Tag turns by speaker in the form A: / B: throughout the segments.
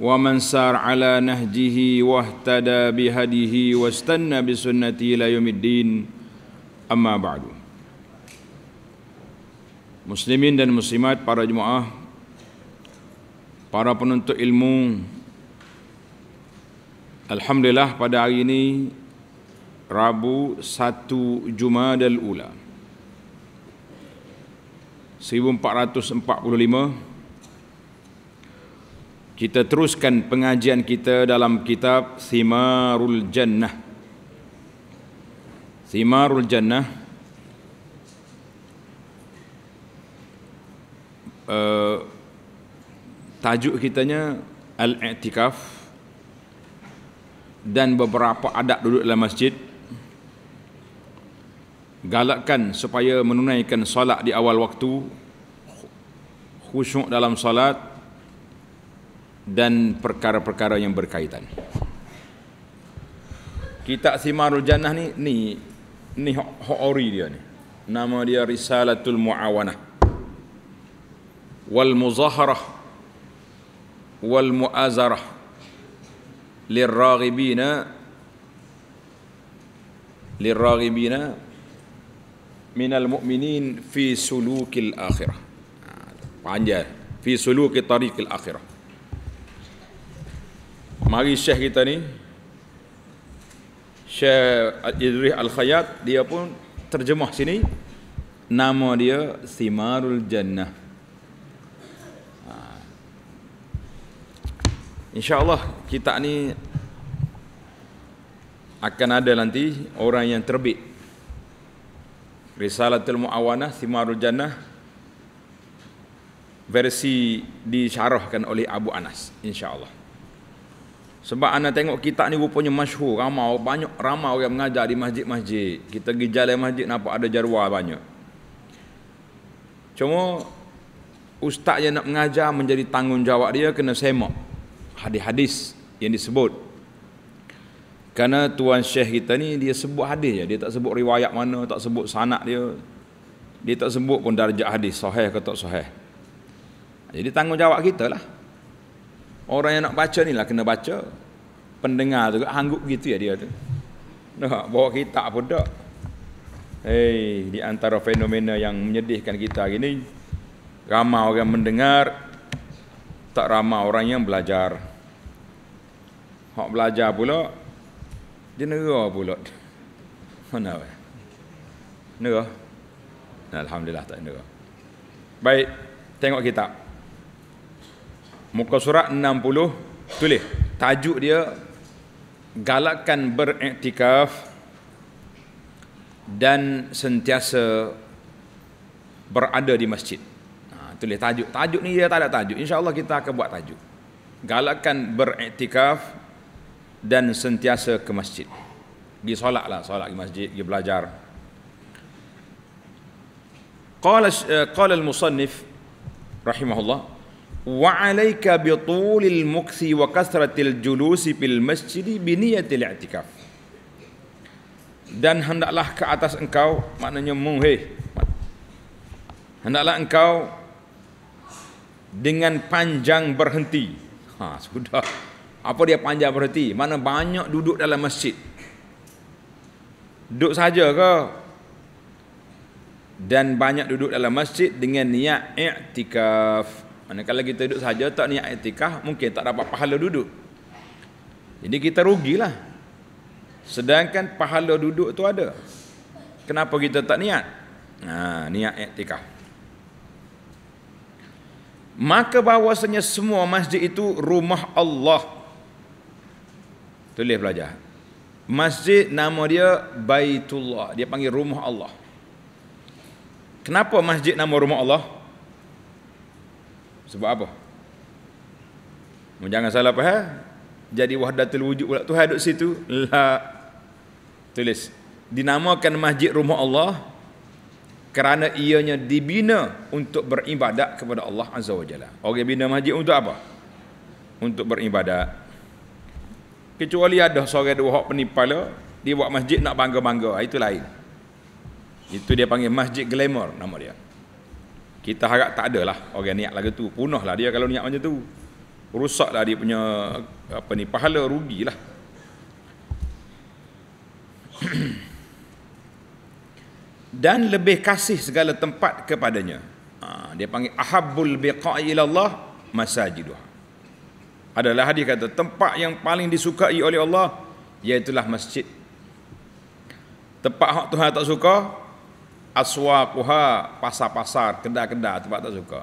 A: ومن سار على نهجه واهتدى بهديه واستنى بسنته الى يوم الدين اما بعد Muslimin dan muslimat para jemaah para penuntut ilmu Alhamdulillah pada hari ini Rabu 1 Jumadal Ula 1445 kita teruskan pengajian kita dalam kitab Simarul Jannah. Simarul Jannah. Uh, tajuk kitanya Al-I'tikaf dan beberapa adat duduk dalam masjid galakkan supaya menunaikan solat di awal waktu khusyuk dalam solat dan perkara-perkara yang berkaitan. Kitab Simarul Jannah ni ni ni ori dia ni. Nama dia Risalatul Muawanah wal Muzaharah wal Muazarah lirraghibina lirraghibina min al-mu'minin fi sulukil akhirah. Ah, panjang fi sulukil tariqil akhirah mari syekh kita ni Syekh Idris Al-Khayat dia pun terjemah sini nama dia Simarul Jannah. Ha. Insya-Allah kitab ni akan ada nanti orang yang terbit Risalatul Muawanah Simarul Jannah versi disyarahkan oleh Abu Anas insya-Allah. Sebab anda tengok kitab ni rupanya masyhur, ramai banyak ramai orang mengajar di masjid-masjid. Kita pergi jalan masjid nampak ada jarwa banyak. Cuma ustaz yang nak mengajar menjadi tanggungjawab dia kena semak hadis-hadis yang disebut. Karena tuan syekh kita ni dia sebut hadis je, dia tak sebut riwayat mana, tak sebut sanad dia. Dia tak sebut pun darjah hadis sahih ke tak sahih. Jadi tanggungjawab kita lah. Orang yang nak baca ni lah kena baca. Pendengar tu hanggup gitu ya dia tu. Nak bawa kitab pun tak. Hei, di antara fenomena yang menyedihkan kita hari ni, ramai orang mendengar, tak ramai orang yang belajar. Hak belajar pula, dia nera pula. Mana weh? Nera? Alhamdulillah tak nera. Baik, tengok kitab muka surat 60 tulis tajuk dia galakkan beriktikaf dan sentiasa berada di masjid. Ha, tulis tajuk. Tajuk ni dia tak ada tajuk. Insya Allah kita akan buat tajuk. Galakkan beriktikaf dan sentiasa ke masjid. Di solat lah. Solat di masjid. Di belajar. Eh, qala al-musannif rahimahullah wa'alaika bitulil muksi wa kasratil julusi bil masjidi biniyatil i'tikaf dan hendaklah ke atas engkau maknanya muhe hendaklah engkau dengan panjang berhenti ha sudah apa dia panjang berhenti mana banyak duduk dalam masjid duduk saja ke dan banyak duduk dalam masjid dengan niat i'tikaf mana kalau kita duduk saja tak niat itikaf, mungkin tak dapat pahala duduk. Jadi kita rugilah. Sedangkan pahala duduk tu ada. Kenapa kita tak niat? Ha, niat itikaf. Maka bahawasanya semua masjid itu rumah Allah. Tulis pelajar. Masjid nama dia Baitullah. Dia panggil rumah Allah. Kenapa masjid nama rumah Allah? Allah. Sebab apa? Jangan salah faham. Jadi wahdatul wujud pula Tuhan duduk situ. La. Tulis. Dinamakan masjid rumah Allah kerana ianya dibina untuk beribadat kepada Allah Azza wa Jalla. Orang bina masjid untuk apa? Untuk beribadat. Kecuali ada seorang dua hak penipala, dia buat masjid nak bangga-bangga. Itu lain. Itu dia panggil masjid glamour nama dia kita harap tak ada lah orang niat lagu tu punah lah dia kalau niat macam tu rusak lah dia punya apa ni pahala lah. dan lebih kasih segala tempat kepadanya ha, dia panggil Ahabul biqa'i ilallah masajidullah adalah hadis kata tempat yang paling disukai oleh Allah iaitu masjid tempat hak Tuhan tak suka aswaquha pasar-pasar kedai-kedai tempat tak suka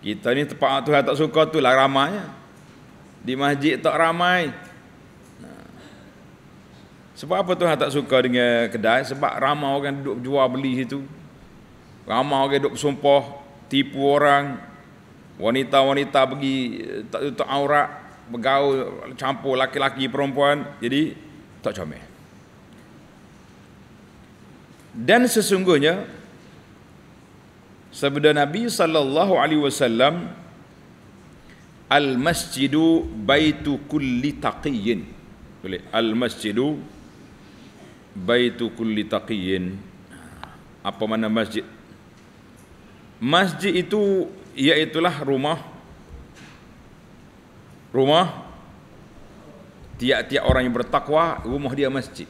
A: kita ni tempat Tuhan tak suka tu lah ramainya di masjid tak ramai sebab apa tu tak suka dengan kedai sebab ramai orang duduk jual beli situ ramai orang duduk bersumpah tipu orang wanita-wanita pergi eh, tak tutup aurat bergaul campur laki-laki perempuan jadi tak comel dan sesungguhnya sabda Nabi sallallahu alaihi wasallam al masjidu baitu kulli taqiyyin boleh al masjidu baitu kulli taqiyyin apa mana masjid masjid itu iaitulah rumah rumah tiap-tiap orang yang bertakwa rumah dia masjid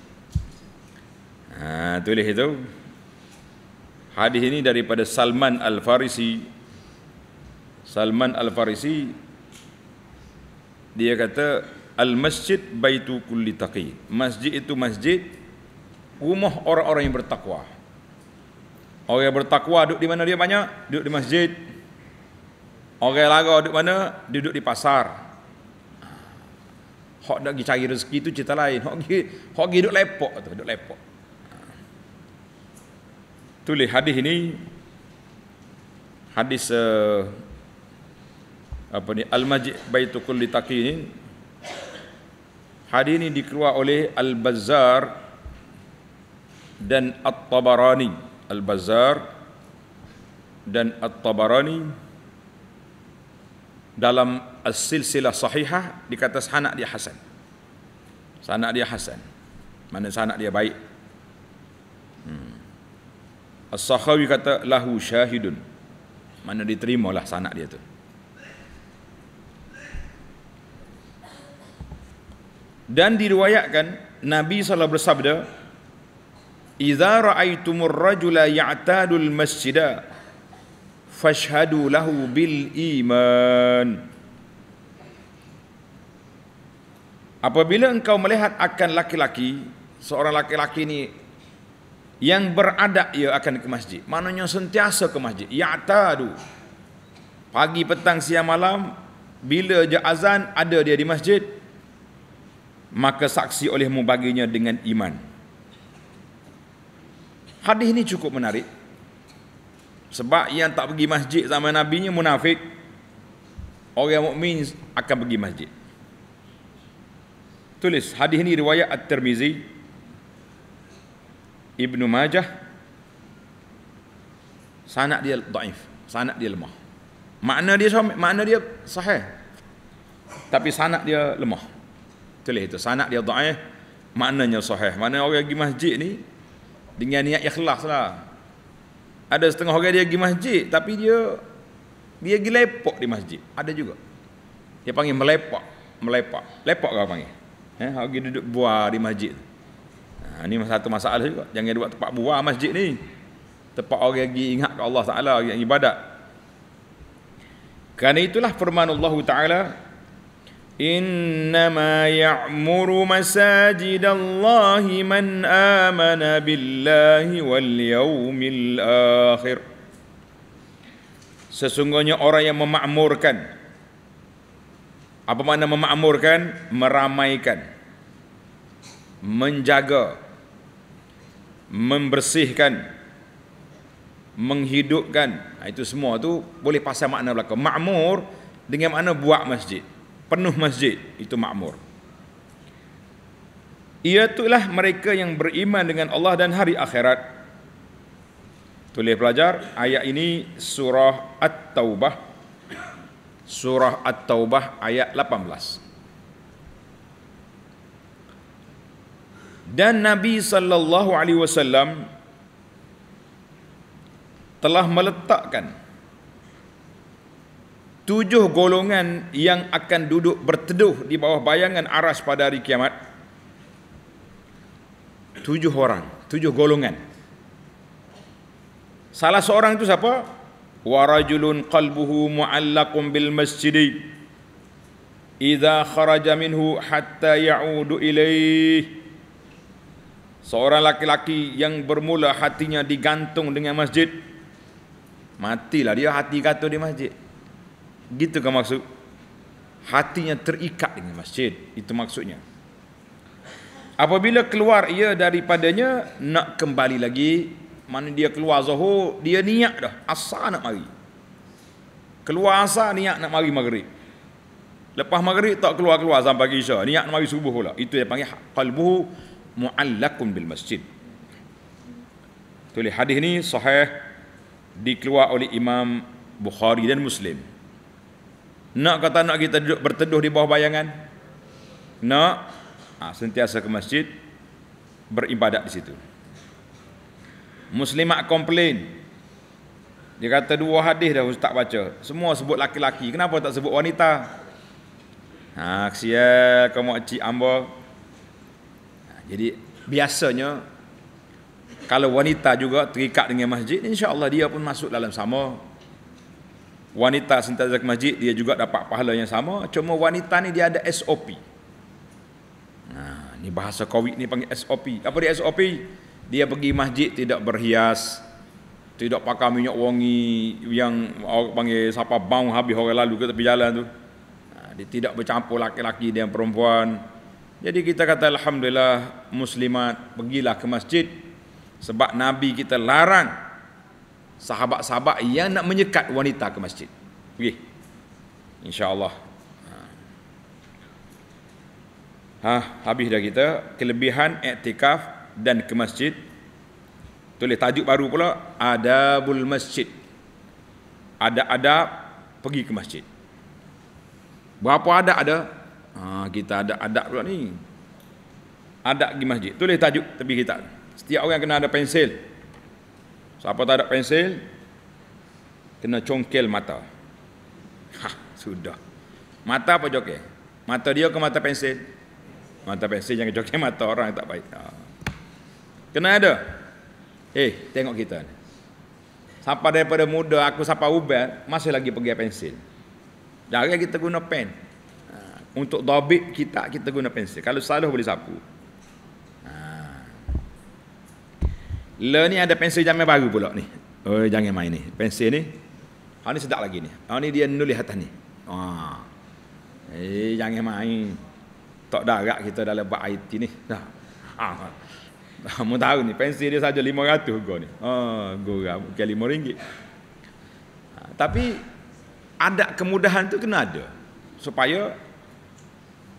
A: Ha, tulis itu. Hadis ini daripada Salman Al-Farisi. Salman Al-Farisi. Dia kata, Al-Masjid Baitu Kulli Taqi. Masjid itu masjid. Rumah orang-orang yang bertakwa. Orang yang bertakwa duduk di mana dia banyak? Duduk di masjid. Orang yang lagu duduk mana? Duduk di pasar. Hak nak pergi cari rezeki tu cerita lain. Hak pergi, hak pergi duduk lepak tu. Duduk lepak tulis hadis ini hadis uh, apa ni Al Majid Baitul Kulli ini hadis ini dikeluarkan oleh Al Bazzar dan At Tabarani Al Bazzar dan At Tabarani dalam as-silsilah sahihah dikatakan sanad dia hasan sanad dia hasan mana sanad dia baik As-Sakhawi kata lahu syahidun. Mana diterimalah sanak dia tu. Dan diriwayatkan Nabi SAW bersabda Iza ra'aitumur rajula ya'tadul masjida Fashhadu lahu bil iman Apabila engkau melihat akan laki-laki Seorang laki-laki ni yang berada ia akan ke masjid maknanya sentiasa ke masjid ya'tadu pagi petang siang malam bila je azan ada dia di masjid maka saksi olehmu baginya dengan iman hadis ini cukup menarik sebab yang tak pergi masjid sama nabi nabinya munafik orang mukmin akan pergi masjid tulis hadis ini riwayat at-tirmizi Ibnu Majah sanad dia dhaif, sanad dia lemah. Makna dia makna dia sahih. Tapi sanad dia lemah. Celih itu sanad dia dhaif, maknanya sahih. Mana orang pergi masjid ni dengan niat ikhlas lah. Ada setengah orang dia pergi masjid tapi dia dia pergi lepak di masjid. Ada juga. Dia panggil melepak, melepak. Lepak kau panggil. Eh, orang duduk buah di masjid. Tu ini ha, satu masalah juga. Jangan buat tempat buah masjid ni. Tempat orang pergi ingat ke Allah Taala yang ibadat. Kerana itulah firman Allah Taala إنما يعمر مساجد man من آمن wal واليوم الآخر Sesungguhnya orang yang memakmurkan Apa makna memakmurkan? Meramaikan Menjaga membersihkan menghidupkan ha, itu semua tu boleh pasal makna belaka makmur dengan makna buat masjid penuh masjid itu makmur Ia itulah mereka yang beriman dengan Allah dan hari akhirat tulis pelajar ayat ini surah at-taubah surah at-taubah ayat 18 dan Nabi sallallahu alaihi wasallam telah meletakkan tujuh golongan yang akan duduk berteduh di bawah bayangan aras pada hari kiamat tujuh orang tujuh golongan salah seorang itu siapa warajulun qalbuhu muallaqun bil masjid idza kharaja minhu hatta yaudu ilaihi Seorang laki-laki yang bermula hatinya digantung dengan masjid Matilah dia hati kata di masjid Gitu kan maksud Hatinya terikat dengan masjid Itu maksudnya Apabila keluar ia daripadanya Nak kembali lagi Mana dia keluar zuhur Dia niat dah asa nak mari Keluar asa niat nak mari maghrib Lepas maghrib tak keluar-keluar sampai isya Niat nak mari subuh pula Itu yang panggil Qalbuhu muallakun bil masjid. Tulis hadis ni sahih dikeluar oleh Imam Bukhari dan Muslim. Nak kata nak kita duduk berteduh di bawah bayangan? Nak ha, sentiasa ke masjid beribadat di situ. Muslimat komplain. Dia kata dua hadis dah ustaz baca. Semua sebut laki-laki. Kenapa tak sebut wanita? Ha, kesian kau mak cik ambo. Jadi biasanya kalau wanita juga terikat dengan masjid, insya-Allah dia pun masuk dalam sama. Wanita sentiasa ke masjid, dia juga dapat pahala yang sama. Cuma wanita ni dia ada SOP. Nah, ni bahasa Covid ni panggil SOP. Apa dia SOP? Dia pergi masjid tidak berhias, tidak pakai minyak wangi yang orang panggil siapa bau habis orang lalu ke tepi jalan tu. Nah, dia tidak bercampur laki-laki dengan perempuan. Jadi kita kata Alhamdulillah Muslimat pergilah ke masjid Sebab Nabi kita larang Sahabat-sahabat yang nak menyekat wanita ke masjid Pergi InsyaAllah ha, Habis dah kita Kelebihan iktikaf dan ke masjid Tulis tajuk baru pula Adabul masjid Ada-ada pergi ke masjid Berapa ada ada Ha, kita ada adab pula ni. Adab di masjid. Tulis tajuk tepi kita. Setiap orang kena ada pensel. Siapa tak ada pensel, kena congkel mata. Ha, sudah. Mata apa joke? Mata dia ke mata pensel? Mata pensel jangan joke mata orang tak baik. Ha. Kena ada. Eh, tengok kita ni. Sampai daripada muda, aku sapa ubat, masih lagi pergi pensel. Jangan kita guna pen. Untuk dobit kita kita guna pensel. Kalau salah boleh sapu. Ha. Le ni ada pensel zaman baru pula ni. oh, jangan main ni. Pensel ni. Ha ni sedap lagi ni. Ha ni dia nulis atas ni. Ha. Eh jangan main. Tak darat kita dalam bab IT ni. Ha. ha. Kamu ha, tahu ni pensi dia saja lima ratus. harga ni. Oh, ha, gurah bukan RM5. Ha, tapi ada kemudahan tu kena ada. Supaya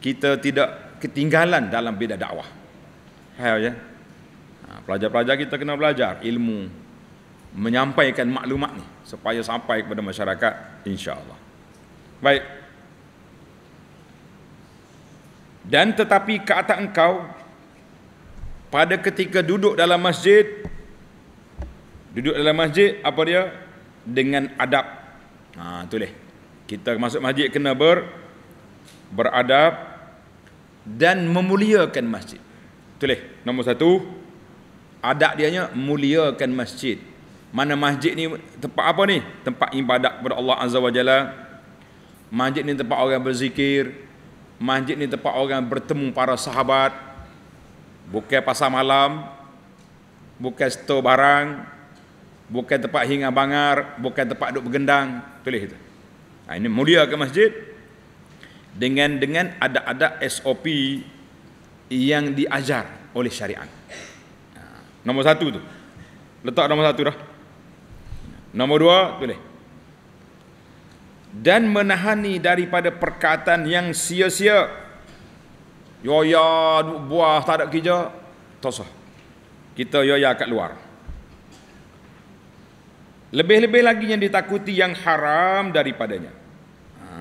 A: kita tidak ketinggalan dalam bidang dakwah. Hai ya. Ha, pelajar-pelajar kita kena belajar ilmu menyampaikan maklumat ni supaya sampai kepada masyarakat insya-Allah. Baik. Dan tetapi kata engkau pada ketika duduk dalam masjid duduk dalam masjid apa dia dengan adab. Ha tu leh. Kita masuk masjid kena ber beradab dan memuliakan masjid. Tulis nombor satu. Adab dianya muliakan masjid. Mana masjid ni tempat apa ni? Tempat ibadat kepada Allah Azza wa Jalla. Masjid ni tempat orang berzikir. Masjid ni tempat orang bertemu para sahabat. Bukan pasar malam. Bukan store barang. Bukan tempat hingga bangar. Bukan tempat duduk bergendang. Tulis itu. Ha, ini muliakan masjid dengan dengan ada-ada SOP yang diajar oleh syariat. Ha, nomor satu tu. Letak nomor satu dah. Nomor dua, boleh. Dan menahani daripada perkataan yang sia-sia. Yo ya, buah tak ada kerja. Tosah. Kita yo ya kat luar. Lebih-lebih lagi yang ditakuti yang haram daripadanya.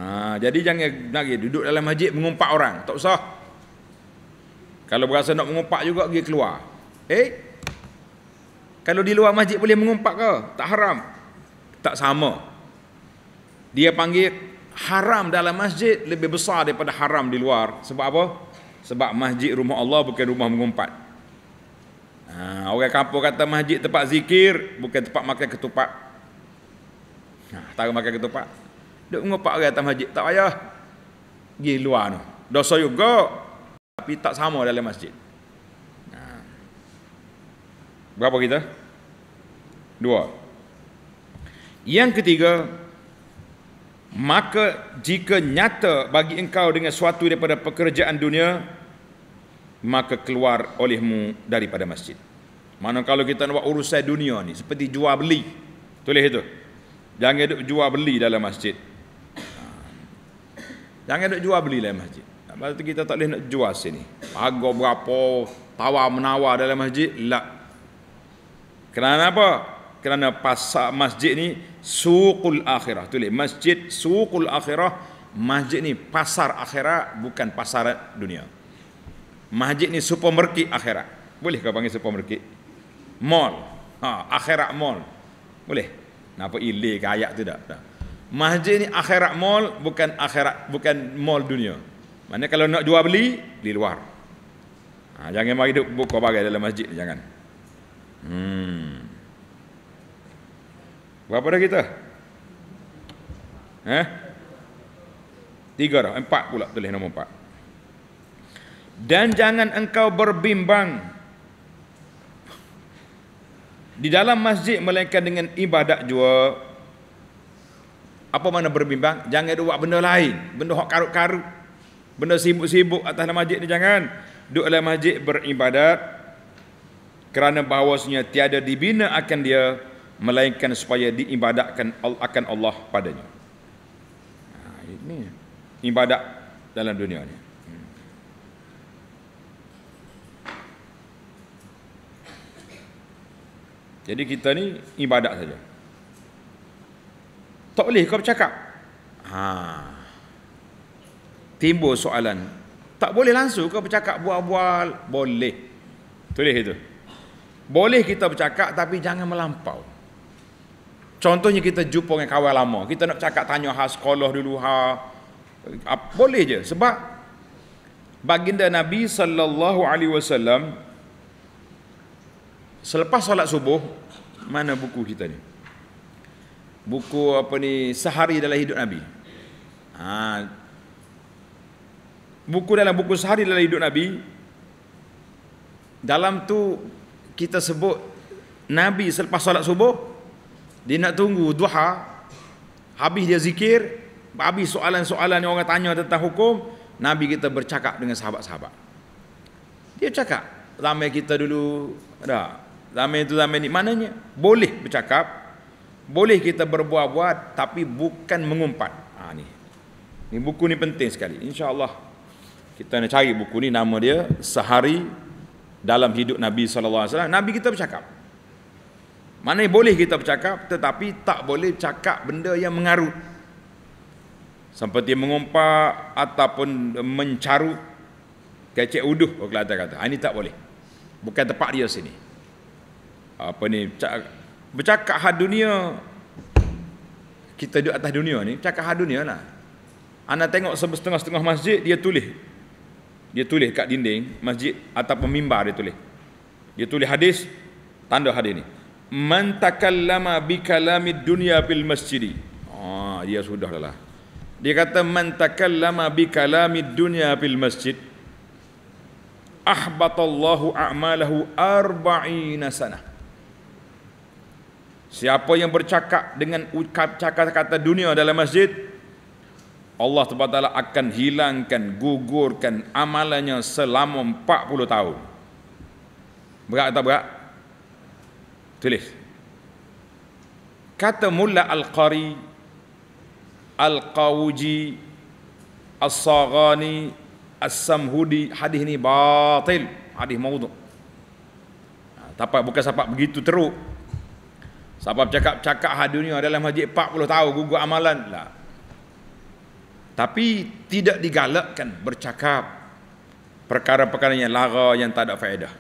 A: Ha, jadi jangan lagi duduk dalam masjid mengumpat orang. Tak usah. Kalau berasa nak mengumpat juga, pergi keluar. Eh? Kalau di luar masjid boleh mengumpat ke? Tak haram. Tak sama. Dia panggil haram dalam masjid lebih besar daripada haram di luar. Sebab apa? Sebab masjid rumah Allah bukan rumah mengumpat. Ha, orang kampung kata masjid tempat zikir, bukan tempat makan ketupat. Ha, tak makan ketupat. Duk dengan empat orang atas masjid. Tak payah. Pergi luar tu. Dosa juga. Tapi tak sama dalam masjid. Berapa kita? Dua. Yang ketiga, maka jika nyata bagi engkau dengan suatu daripada pekerjaan dunia, maka keluar olehmu daripada masjid. Mana kalau kita nak buat urusan dunia ni, seperti jual beli. Tulis itu. Jangan duduk jual beli dalam masjid. Jangan nak jual beli dalam masjid. Sebab tu kita tak boleh nak jual sini. Harga berapa tawar menawar dalam masjid? Lak. Kerana apa? Kerana pasar masjid ni suqul akhirah. Tulis masjid suqul akhirah. Masjid ni pasar akhirah, bukan pasar dunia. Masjid ni supermarket akhirah. Boleh kau panggil supermarket? Mall. Ha, akhirat mall. Boleh. Napa ilik ayat tu tak? tak. Masjid ni akhirat mall bukan akhirat bukan mall dunia. Mana kalau nak jual beli di luar. Ha, jangan mari duk buka barang dalam masjid ni jangan. Hmm. Berapa dah kita? Eh? Tiga dah, empat pula tulis nombor empat. Dan jangan engkau berbimbang di dalam masjid melainkan dengan ibadat jua apa mana berbimbang jangan duk buat benda lain benda hok karut-karut benda sibuk-sibuk atas dalam masjid ni jangan duk dalam masjid beribadat kerana bahawasanya tiada dibina akan dia melainkan supaya diibadatkan akan Allah padanya nah, ha, ini ibadat dalam dunia ni hmm. jadi kita ni ibadat saja. Tak boleh kau bercakap. Ha. Timbul soalan. Tak boleh langsung kau bercakap bual-bual. Boleh. Tulis itu. Boleh kita bercakap tapi jangan melampau. Contohnya kita jumpa dengan kawan lama. Kita nak cakap tanya hal sekolah dulu. Ha. Boleh je. Sebab baginda Nabi sallallahu alaihi wasallam selepas solat subuh mana buku kita ni? buku apa ni sehari dalam hidup Nabi. Ha. Buku dalam buku sehari dalam hidup Nabi dalam tu kita sebut Nabi selepas solat subuh dia nak tunggu duha habis dia zikir habis soalan-soalan yang orang tanya tentang hukum Nabi kita bercakap dengan sahabat-sahabat dia cakap ramai kita dulu dah ramai itu ramai ni maknanya boleh bercakap boleh kita berbuat-buat tapi bukan mengumpat. Ha, ni. ni buku ni penting sekali. Insya Allah kita nak cari buku ni nama dia Sehari dalam hidup Nabi Sallallahu Alaihi Wasallam. Nabi kita bercakap. Mana boleh kita bercakap tetapi tak boleh cakap benda yang mengarut. Seperti mengumpat ataupun mencarut. Kecek uduh, Kelantan kata. Ini ha, tak boleh. Bukan tempat dia sini. Apa ni, bercakap hal dunia kita duduk atas dunia ni cakap hal dunia lah anda tengok setengah-setengah masjid dia tulis dia tulis kat dinding masjid atau mimbar dia tulis dia tulis hadis tanda hadis ni man takallama bi kalamid dunya fil masjid oh, dia sudah lah dia kata man takallama bi kalamid dunya fil masjid ahbatallahu a'malahu arba'ina sanah Siapa yang bercakap dengan ucap cakap kata dunia dalam masjid, Allah SWT akan hilangkan, gugurkan amalannya selama 40 tahun. Berat atau berat? Tulis. Kata Mullah Al-Qari, Al-Qawuji, al saghani al samhudi hadis ini batil. Hadis maudu. Ha, Tapi bukan sahabat begitu teruk. Sebab cakap-cakap hadunia dalam masjid 40 tahun gugur amalan lah. Tapi tidak digalakkan bercakap perkara-perkara yang lara yang tak ada faedah.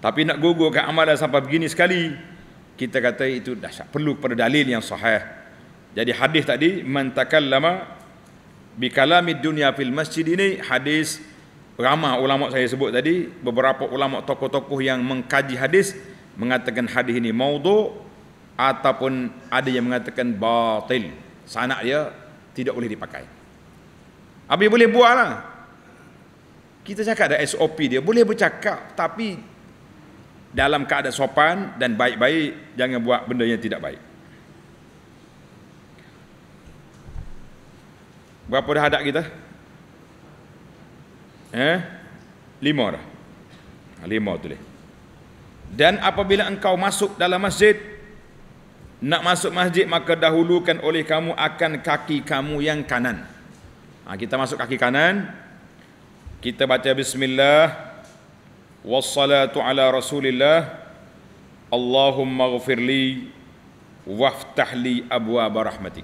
A: Tapi nak ke amalan sampai begini sekali, kita kata itu dahsyat. Perlu pada dalil yang sahih. Jadi hadis tadi man takallama bi kalami dunya fil masjid ini hadis ramah ulama saya sebut tadi beberapa ulama tokoh-tokoh yang mengkaji hadis mengatakan hadis ini maudhu ataupun ada yang mengatakan batil sanak dia tidak boleh dipakai apa yang boleh buat lah kita cakap ada SOP dia boleh bercakap tapi dalam keadaan sopan dan baik-baik jangan buat benda yang tidak baik berapa dah hadap kita eh lima dah lima tu dia dan apabila engkau masuk dalam masjid nak masuk masjid maka dahulukan oleh kamu akan kaki kamu yang kanan. Ha, kita masuk kaki kanan. Kita baca bismillah. Wassalatu ala Rasulillah. Allahumma ighfirli waftah li abwaaba rahmatik.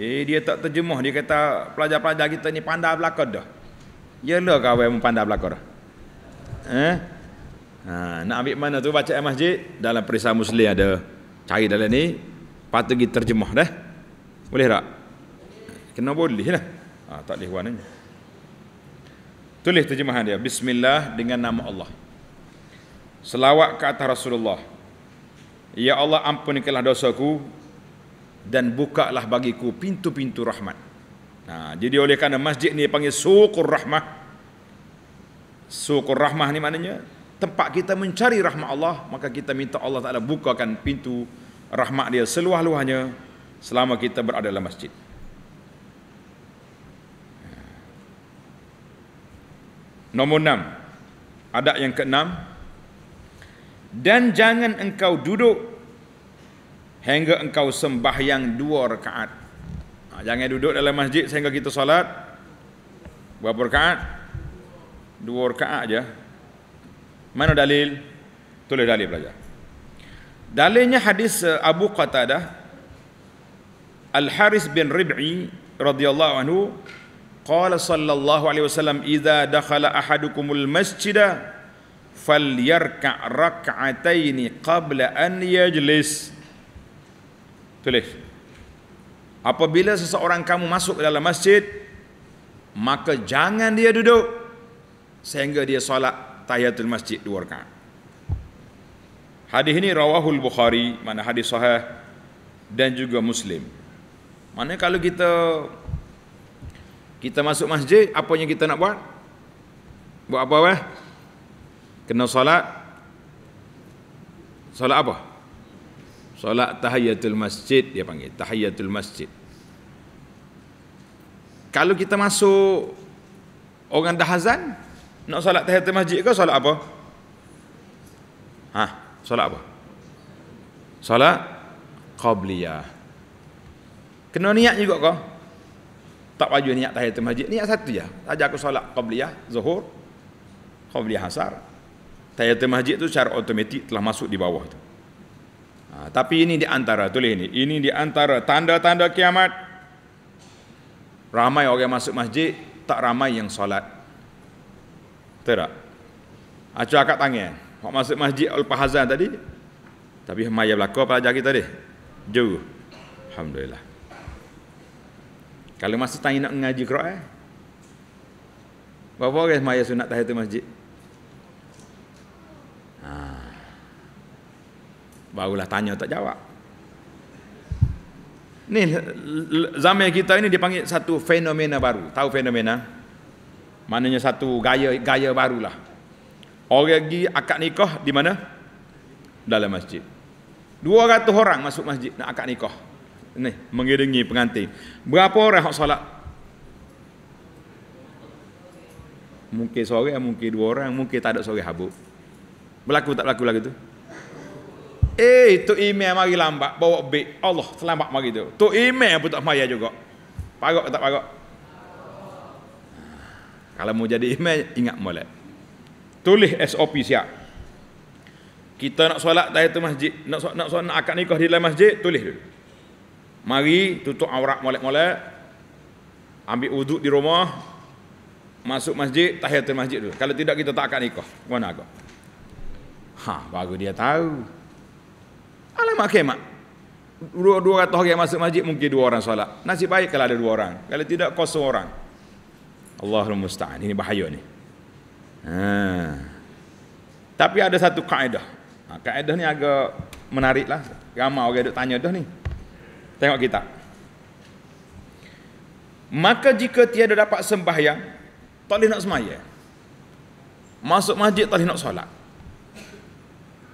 A: Eh dia tak terjemah dia kata pelajar-pelajar kita ni pandai belaka dah. Yalah kawan pun pandai belaka dah. Eh? Ha, nak ambil mana tu baca masjid dalam perisai muslim ada cari dalam ni patut pergi terjemah dah boleh tak kena boleh lah ha, tak boleh warnanya tulis terjemahan dia bismillah dengan nama Allah selawat ke atas Rasulullah Ya Allah ampunkanlah dosaku dan bukalah bagiku pintu-pintu rahmat. Nah, jadi oleh kerana masjid ni panggil Suqur Rahmah. Suqur Rahmah ni maknanya tempat kita mencari rahmat Allah maka kita minta Allah Taala bukakan pintu rahmat dia seluas-luasnya selama kita berada dalam masjid Nomor enam Adab yang keenam Dan jangan engkau duduk Hingga engkau sembahyang dua rakaat ha, Jangan duduk dalam masjid sehingga kita salat Berapa rakaat? Dua rakaat je mana dalil? Tulis dalil belajar. Dalilnya hadis eh, Abu Qatadah Al Haris bin Rib'i radhiyallahu anhu qala sallallahu alaihi wasallam idza dakhala ahadukumul masjid falyarka rak'ataini qabla an yajlis tulis apabila seseorang kamu masuk dalam masjid maka jangan dia duduk sehingga dia solat tahiyatul masjid dua rakaat. Hadis ini rawahul Bukhari, mana hadis sahih dan juga Muslim. Mana kalau kita kita masuk masjid, apa yang kita nak buat? Buat apa weh? Kena solat. Solat apa? Solat tahiyatul masjid dia panggil, tahiyatul masjid. Kalau kita masuk orang dah azan, nak solat tahiyatul masjid ke solat apa? Ha, solat apa? Solat qabliyah. Kena niat juga ke? Tak wajib niat tahiyatul masjid. Niat satu je. Saja aku solat qabliyah zuhur, qabliyah asar. Tahiyatul masjid tu secara automatik telah masuk di bawah tu. Ha, tapi ini di antara tulis ini. Ini di antara tanda-tanda kiamat. Ramai orang yang masuk masjid, tak ramai yang solat tak. Acu akak tangan. Hak masuk masjid Al Fahazan tadi. Tapi maya belako pelajar kita tadi. Jauh. Alhamdulillah. Kalau masa tanya nak ngaji Quran. Eh? Berapa orang maya sunat tahiyat masjid? Ha. Barulah tanya tak jawab. Ni zaman kita ini dipanggil satu fenomena baru. Tahu Fenomena. Maknanya satu gaya gaya barulah. Orang pergi akad nikah di mana? Dalam masjid. 200 orang masuk masjid nak akad nikah. Ni, mengiringi pengantin. Berapa orang hak solat? Mungkin sore, mungkin dua orang, mungkin tak ada sore habuk. Berlaku tak berlaku lagi tu? Eh, tu email mari lambat, bawa beg. Allah selamat mari tu. Tu email pun tak maya juga. Parok tak parok? Kalau mau jadi imam ingat molek. Tulis SOP siap. Kita nak solat tadi tu masjid, nak solat nak solat akad nikah di dalam masjid, tulis dulu. Mari tutup aurat molek-molek. Ambil wuduk di rumah. Masuk masjid, tahiyatul masjid dulu. Kalau tidak kita tak akan nikah. Mana aku? Ha, baru dia tahu. Alamak kemak. Dua-dua yang masuk masjid mungkin dua orang solat. Nasib baik kalau ada dua orang. Kalau tidak kosong orang. Allahul musta'an. Ini bahaya ni. Ha. Tapi ada satu kaedah. Ha, kaedah ni agak menarik lah. Ramai orang duk tanya dah ni. Tengok kita. Maka jika tiada dapat sembahyang, tak boleh nak semayang. Masuk masjid tak boleh nak solat.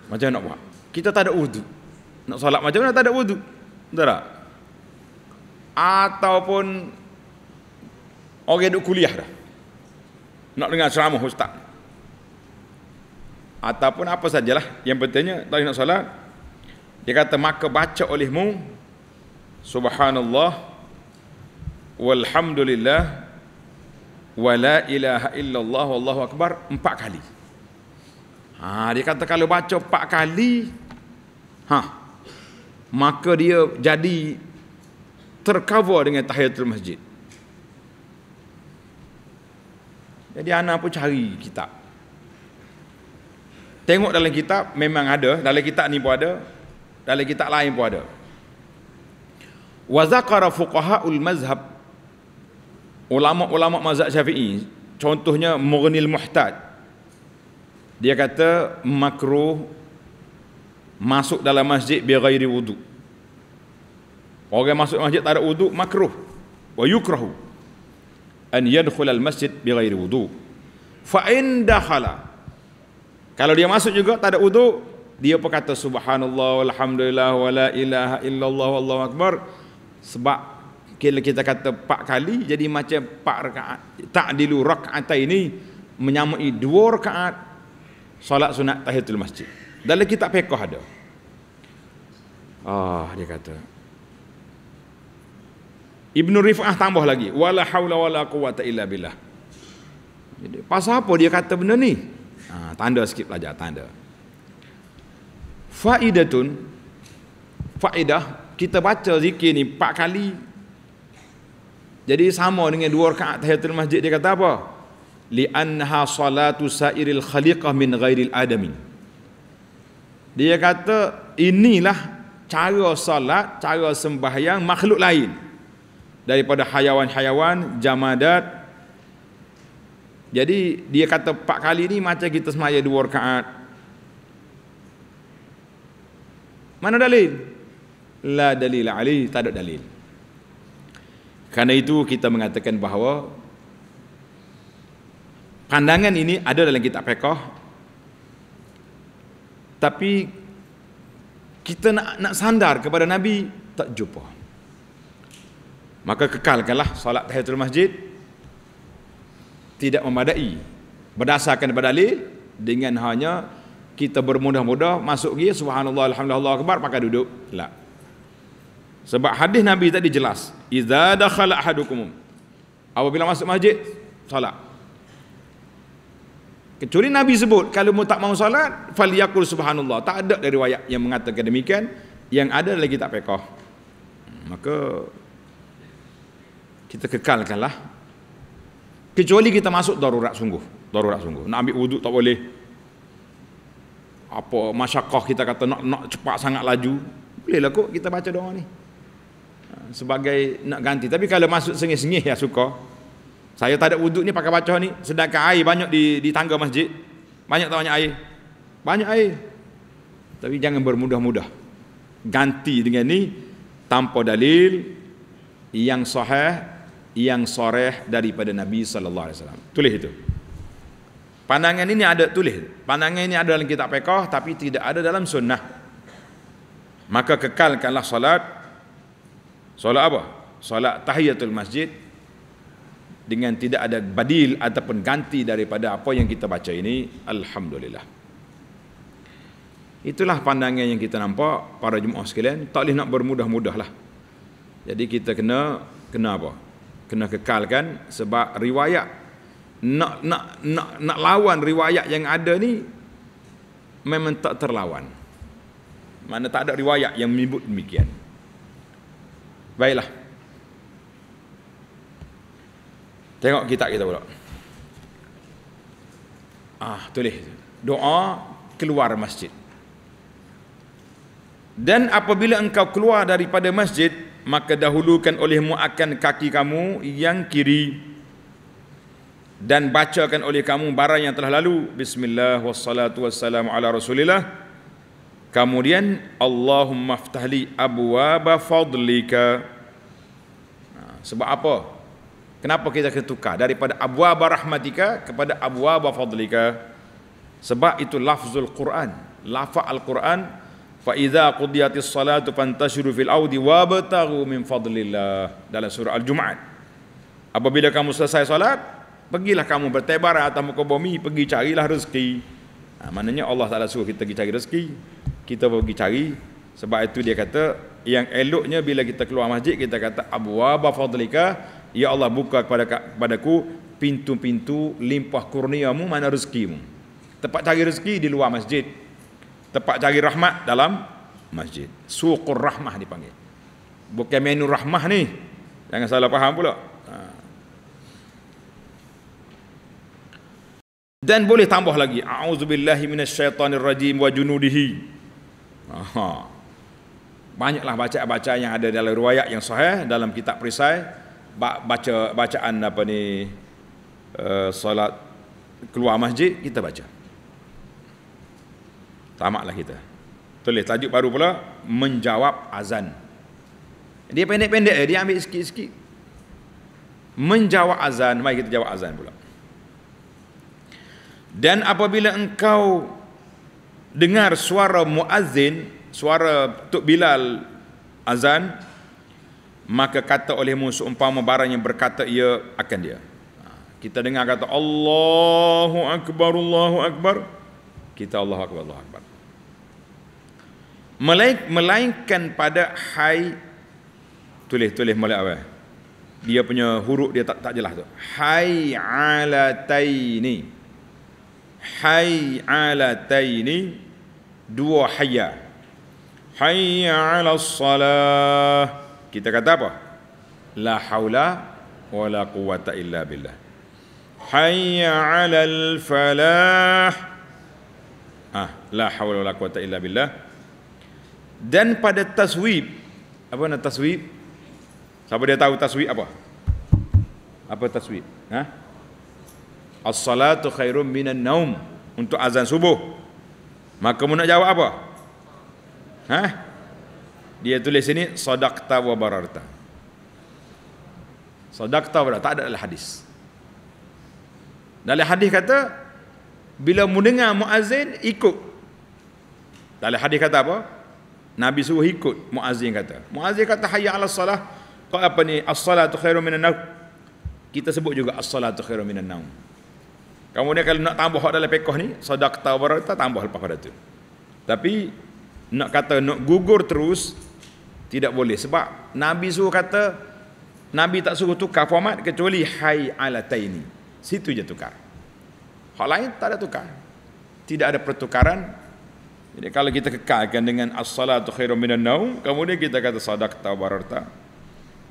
A: Macam nak buat? Kita tak ada wudhu. Nak solat macam mana tak ada wudhu. Betul tak? Ataupun Orang duduk kuliah dah. Nak dengar ceramah ustaz. Ataupun apa sajalah. Yang pentingnya, tadi nak solat. Dia kata, maka baca olehmu. Subhanallah. Walhamdulillah. Wa la ilaha illallah wallahu akbar. Empat kali. Ha, dia kata, kalau baca empat kali. Ha, maka dia jadi tercover dengan tahiyatul masjid. Jadi anak pun cari kitab. Tengok dalam kitab memang ada, dalam kitab ni pun ada, dalam kitab lain pun ada. Wa zakara fuqaha'ul mazhab ulama-ulama mazhab Syafi'i, contohnya Mughnil Muhtad. Dia kata makruh masuk dalam masjid bi ghairi wudu. Orang masuk masjid tak ada wudu, makruh. Wa yukrahu an yadkhul al masjid bi ghairi wudu fa in dakhala kalau dia masuk juga tak ada wudu dia berkata subhanallah walhamdulillah wala ilaha illallah wallahu akbar sebab kalau kita kata empat kali jadi macam empat rakaat tak dilu rakaat ini menyamai dua rakaat solat sunat tahiyatul masjid dalam kitab fiqh ada ah oh, dia kata Ibn Rifah tambah lagi wala haula wala quwata illa billah. Jadi pasal apa dia kata benda ni? Ha, tanda sikit pelajar tanda. Faidatun faidah kita baca zikir ni 4 kali. Jadi sama dengan dua rakaat tahiyatul masjid dia kata apa? Li anha salatu sairil khaliqah min ghairil adami. Dia kata inilah cara salat, cara sembahyang makhluk lain daripada hayawan-hayawan jamadat jadi dia kata empat kali ni macam kita semaya dua rakaat mana dalil la dalil ali tak ada dalil kerana itu kita mengatakan bahawa pandangan ini ada dalam kitab fiqh tapi kita nak, nak sandar kepada nabi tak jumpa maka kekalkanlah solat tahiyatul masjid tidak memadai berdasarkan dalil dengan hanya kita bermudah-mudah masuk dia subhanallah alhamdulillah Allah akbar pakai duduk lah sebab hadis nabi tadi jelas iza dakhala hadukum apabila masuk masjid solat kecuali nabi sebut kalau mu tak mau solat falyakul subhanallah tak ada dari riwayat yang mengatakan demikian yang ada lagi tak fiqh maka kita kekalkanlah kecuali kita masuk darurat sungguh darurat sungguh nak ambil wuduk tak boleh apa masyakah kita kata nak nak cepat sangat laju boleh lah kok kita baca doa ni ha, sebagai nak ganti tapi kalau masuk sengih-sengih ya suka saya tak ada wuduk ni pakai baca ni sedangkan air banyak di di tangga masjid banyak tak banyak air banyak air tapi jangan bermudah-mudah ganti dengan ni tanpa dalil yang sahih yang soreh daripada Nabi sallallahu alaihi wasallam. Tulis itu. Pandangan ini ada tulis. Pandangan ini ada dalam kitab fiqh tapi tidak ada dalam sunnah. Maka kekalkanlah solat. Solat apa? Solat tahiyatul masjid dengan tidak ada badil ataupun ganti daripada apa yang kita baca ini. Alhamdulillah. Itulah pandangan yang kita nampak para jemaah sekalian. Tak boleh nak bermudah-mudahlah. Jadi kita kena kena apa? kena kekalkan sebab riwayat nak nak nak nak lawan riwayat yang ada ni memang tak terlawan. Mana tak ada riwayat yang menyebut demikian. Baiklah. Tengok kita kita pula. Ah, tulis. Doa keluar masjid. Dan apabila engkau keluar daripada masjid, maka dahulukan olehmu akan kaki kamu yang kiri dan bacakan oleh kamu barang yang telah lalu bismillah wassalatu wassalamu ala rasulillah kemudian Allahumma ftahli abwaba fadlika ha, sebab apa kenapa kita kena tukar daripada abwaba rahmatika kepada abwaba fadlika sebab itu lafzul Quran lafa al-Quran Fa idza qudiyatis salatu fantashiru fil audi wabtaghu min fadlillah dalam surah al-jumuat. Apabila kamu selesai salat, pergilah kamu bertebar atau muka bumi, pergi carilah rezeki. Ha, maknanya Allah Taala suruh kita pergi cari rezeki. Kita pergi cari. Sebab itu dia kata yang eloknya bila kita keluar masjid kita kata abwaba fadlika ya Allah buka kepada padaku pintu-pintu limpah kurniamu mana rezekimu. Tempat cari rezeki di luar masjid tempat cari rahmat dalam masjid. Suqur rahmah dipanggil. Bukan menu rahmah ni. Jangan salah faham pula. Ha. Dan boleh tambah lagi. A'udzubillahi rajim wa junudihi. Aha. Banyaklah baca-bacaan yang ada dalam riwayat yang sahih dalam kitab perisai baca bacaan apa ni uh, eh, solat keluar masjid kita baca tamaklah kita. Tulis tajuk baru pula menjawab azan. Dia pendek-pendek dia ambil sikit-sikit. Menjawab azan, mari kita jawab azan pula. Dan apabila engkau dengar suara muazin, suara Tok Bilal azan, maka kata oleh musuh umpama barang yang berkata ia akan dia. Ha, kita dengar kata Allahu Akbar, Allahu Akbar. Kita Allahu Akbar, Allahu Akbar. Melaik, melainkan pada hai tulis tulis mulai apa dia punya huruf dia tak tak jelas tu hai ala taini, hai ala taini, dua hayya Hai ala salah kita kata apa la haula wala quwwata illa billah Hai ala al falah ah ha, la haula wala quwwata illa billah dan pada taswib apa nak taswib siapa dia tahu taswib apa apa taswib ha as-salatu khairum minan naum untuk azan subuh maka mu nak jawab apa ha dia tulis sini sadaqta wa bararta sadaqta wa tak ada dalam hadis dalam hadis kata bila mendengar muazin ikut dalam hadis kata apa Nabi suruh ikut muazin kata. Muazin kata hayya ala salah. Kau apa ni? As-salatu khairu minan naum. Kita sebut juga as-salatu khairu minan naum. ni kalau nak tambah hak dalam pekoh ni, sedekah tak tambah lepas pada tu. Tapi nak kata nak gugur terus tidak boleh sebab Nabi suruh kata Nabi tak suruh tukar format kecuali hay alataini. Situ je tukar. Hak lain tak ada tukar. Tidak ada pertukaran jadi kalau kita kekalkan dengan as-salatu khairu minan naum, kemudian kita kata sadaqta wararta.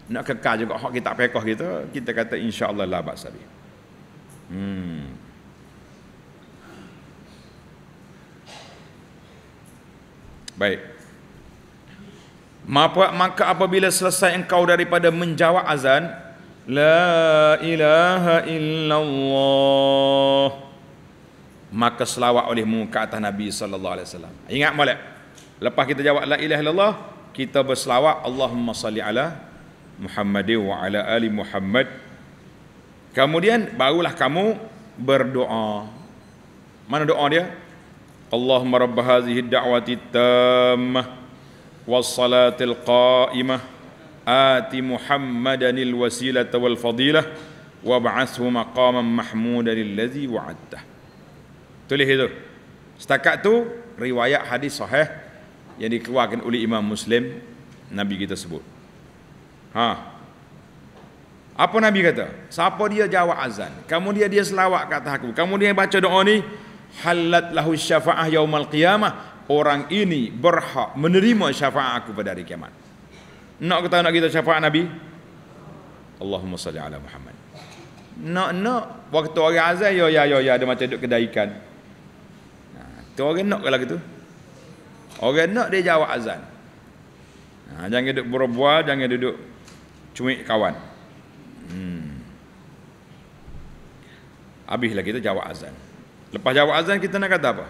A: Nak kekal juga hak kita pekoh kita, kita kata insyaallah allah la basabi. Hmm. Baik. Maka maka apabila selesai engkau daripada menjawab azan, la ilaha illallah maka selawat olehmu ke atas Nabi sallallahu alaihi wasallam. Ingat molek. Lepas kita jawab la ilaha illallah, kita berselawat Allahumma salli ala Muhammad wa ala ali Muhammad. Kemudian barulah kamu berdoa. Mana doa dia? Allahumma rabb hadhihi ad-da'wati tammah was-salati qaimah ati Muhammadan al-wasilata wal-fadilah wa ba'athhu maqaman mahmudan alladhi wa'adtah. Tulis itu. Setakat tu riwayat hadis sahih yang dikeluarkan oleh Imam Muslim Nabi kita sebut. Ha. Apa Nabi kata? Siapa dia jawab azan? Kamu dia dia selawat kata aku. Kamu dia baca doa ni halat lahu syafa'ah yaumal qiyamah. Orang ini berhak menerima syafa'ah aku pada hari kiamat. Nak kata nak kita syafa'ah Nabi? Allahumma salli ala Muhammad. Nak nak waktu orang azan ya ya ya ada ya, macam duk kedai ikan. Kita orang nak kalau gitu. Orang nak dia jawab azan. Ha, jangan duduk berbual, jangan duduk cuik kawan. Hmm. lagi tu jawab azan. Lepas jawab azan kita nak kata apa?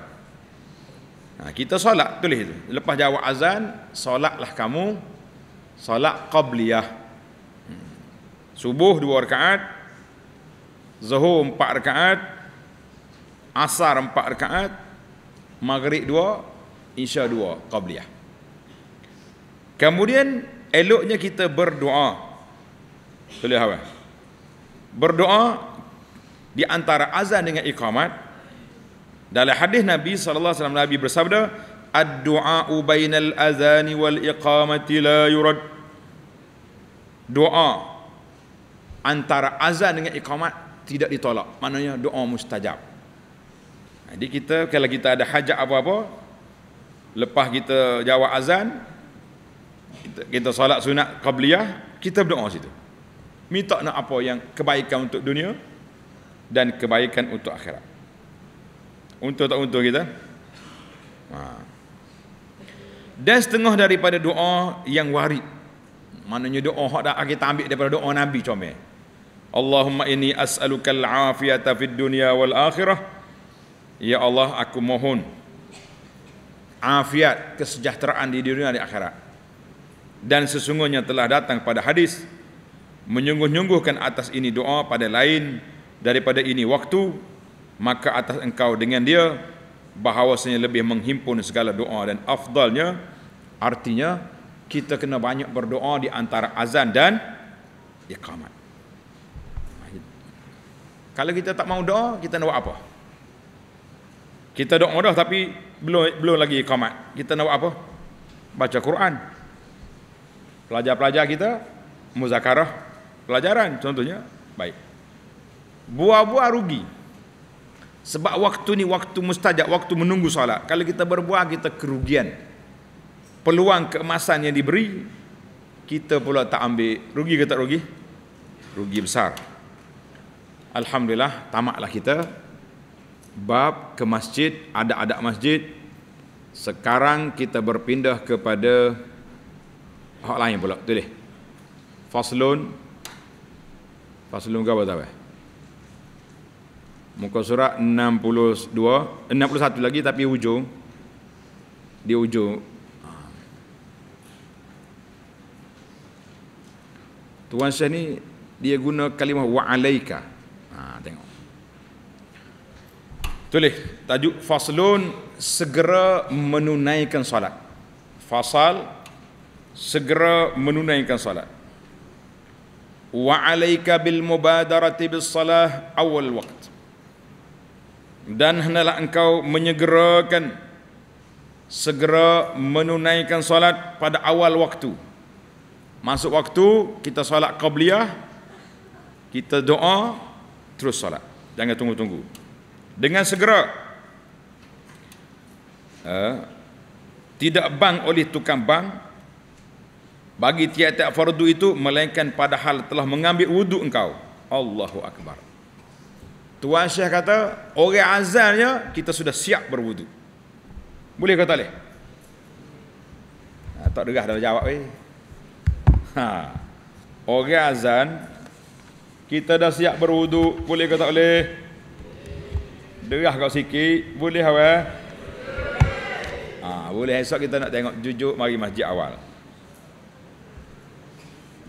A: Ha, kita solat tulis itu. Lepas jawab azan, solatlah kamu solat qabliyah. Hmm. Subuh dua rakaat, zuhur empat rakaat, asar empat rakaat, maghrib dua insya dua qabliyah kemudian eloknya kita berdoa boleh apa berdoa di antara azan dengan iqamat dalam hadis Nabi sallallahu alaihi wasallam Nabi bersabda ad-du'a bainal azan wal iqamati la yurad doa antara azan dengan iqamat tidak ditolak maknanya doa mustajab jadi kita kalau kita ada hajat apa-apa lepas kita jawab azan kita, kita solat sunat qabliyah kita berdoa situ. Minta nak apa yang kebaikan untuk dunia dan kebaikan untuk akhirat. Untuk tak untuk kita? Ha. Dan setengah daripada doa yang warid. Maknanya doa hak dah kita ambil daripada doa Nabi comel. Allahumma inni as'alukal afiyata fid dunya wal akhirah. Ya Allah aku mohon afiat kesejahteraan di dunia di akhirat. Dan sesungguhnya telah datang pada hadis menyungguh-nyungguhkan atas ini doa pada lain daripada ini waktu maka atas engkau dengan dia bahawasanya lebih menghimpun segala doa dan afdalnya artinya kita kena banyak berdoa di antara azan dan iqamat. Kalau kita tak mau doa, kita nak buat apa? Kita doa dah tapi belum belum lagi iqamat. Kita nak buat apa? Baca Quran. Pelajar-pelajar kita muzakarah pelajaran contohnya. Baik. Buah-buah rugi. Sebab waktu ni waktu mustajab, waktu menunggu solat. Kalau kita berbuah kita kerugian. Peluang keemasan yang diberi kita pula tak ambil. Rugi ke tak rugi? Rugi besar. Alhamdulillah tamaklah kita bab ke masjid, ada-ada masjid. Sekarang kita berpindah kepada hak lain pula. deh. Faslun. Faslun ke apa tak Muka surat 62. 61 lagi tapi hujung. Di hujung. Ha. Tuan saya ni dia guna kalimah wa'alaika. Wa'alaika. Tulis tajuk faslun segera menunaikan solat. Fasal segera menunaikan solat. Wa alayka bil mubadarati bis salah awal waqt. Dan hendaklah engkau menyegerakan segera menunaikan solat pada awal waktu. Masuk waktu kita solat qabliyah kita doa terus solat. Jangan tunggu-tunggu dengan segera uh, tidak bang oleh tukang bang bagi tiap-tiap fardu itu melainkan padahal telah mengambil wudu engkau Allahu Akbar Tuan Syekh kata orang azannya kita sudah siap berwudu boleh kata leh ha, tak degah dalam jawab eh ha orang azan kita dah siap berwudu boleh kata leh derah kau sikit boleh awal eh? ha, ah, boleh esok kita nak tengok jujur mari masjid awal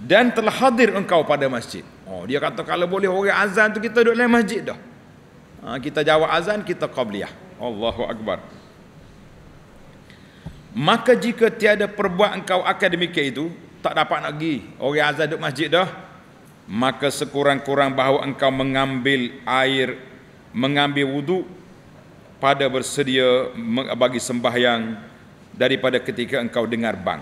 A: dan telah hadir engkau pada masjid oh dia kata kalau boleh orang azan tu kita duduk dalam masjid dah ha, kita jawab azan kita qabliyah Allahu akbar maka jika tiada perbuat engkau akademikal itu tak dapat nak pergi orang azan duduk masjid dah maka sekurang-kurang bahawa engkau mengambil air mengambil wudhu pada bersedia bagi sembahyang daripada ketika engkau dengar bang.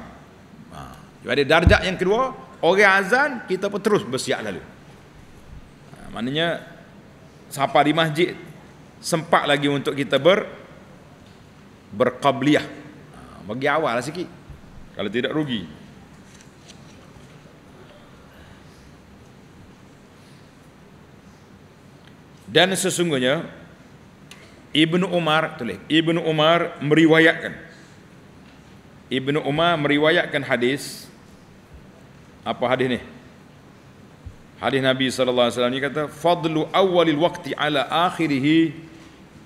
A: Ha. Jadi darjah yang kedua, orang azan kita pun terus bersiap lalu. Ha, maknanya sampai di masjid sempat lagi untuk kita ber berqabliyah. Ha, bagi awal lah sikit. Kalau tidak rugi. dan sesungguhnya Ibnu Umar tulis Ibnu Umar meriwayatkan Ibnu Umar meriwayatkan hadis apa hadis ni Hadis Nabi sallallahu alaihi wasallam ni kata fadlu awwalil waqti ala akhirih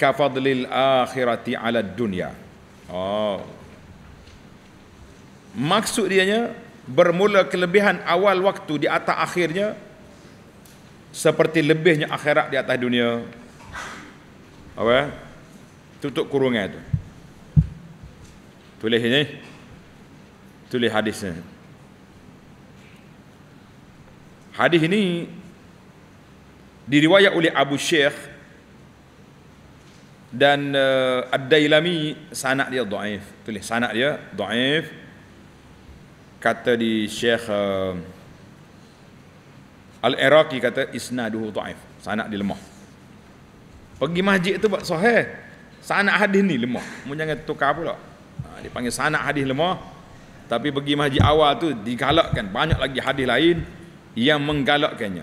A: ka fadlil akhirati ala dunya Oh Maksud dia bermula kelebihan awal waktu di atas akhirnya seperti lebihnya akhirat di atas dunia apa tutup kurungan itu tulis ini tulis hadis ini hadis ini diriwayat oleh Abu Syekh dan uh, Ad-Dailami sanad dia dhaif tulis sanak dia dhaif kata di Syekh uh, eh, Al-Iraqi kata isnaduhu dhaif. Sanad dia lemah. Pergi masjid tu buat sahih. Sanad hadis ni lemah. Mu jangan tukar pula. Ha, dia panggil sanad hadis lemah. Tapi pergi masjid awal tu digalakkan banyak lagi hadis lain yang menggalakkannya.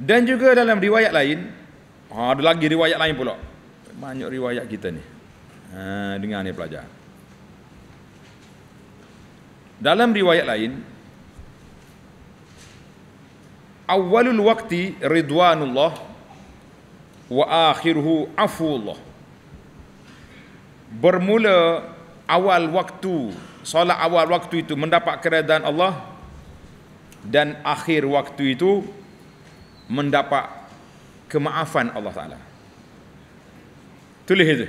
A: Dan juga dalam riwayat lain, ha, ada lagi riwayat lain pula. Banyak riwayat kita ni. Ha, dengar ni pelajar. Dalam riwayat lain Awalul waqti ridwanullah wa akhiruhu afullah Bermula awal waktu solat awal waktu itu mendapat keredaan Allah dan akhir waktu itu mendapat kemaafan Allah Taala. Tulis itu.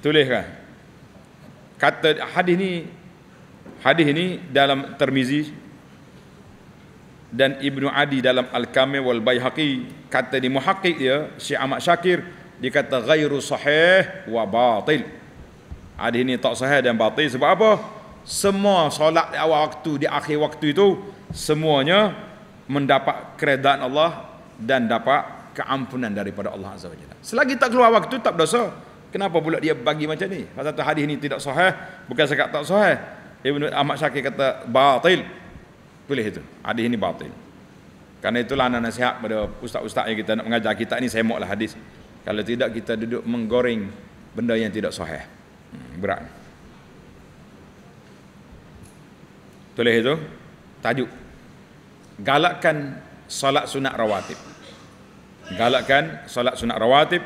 A: Tuliskan. Kata hadis ni Hadis ini dalam Termizi dan Ibnu Adi dalam Al-Kame wal Baihaqi kata di muhaqqiq dia Syekh Ahmad Syakir dia kata ghairu sahih wa batil. Hadis ini tak sahih dan batil sebab apa? Semua solat di awal waktu di akhir waktu itu semuanya mendapat keredaan Allah dan dapat keampunan daripada Allah Azza wa Selagi tak keluar waktu tak berdosa. Kenapa pula dia bagi macam ni? Pasal tu hadis ini tidak sahih, bukan sekat tak sahih. Ibn Ahmad Syakir kata batil. Pilih itu. Hadis ini batil. Karena itulah anak nasihat pada ustaz-ustaz yang kita nak mengajar kita ini semoklah hadis. Kalau tidak kita duduk menggoreng benda yang tidak sahih. Hmm, berat. Tulis itu tajuk galakkan solat sunat rawatib. Galakkan solat sunat rawatib.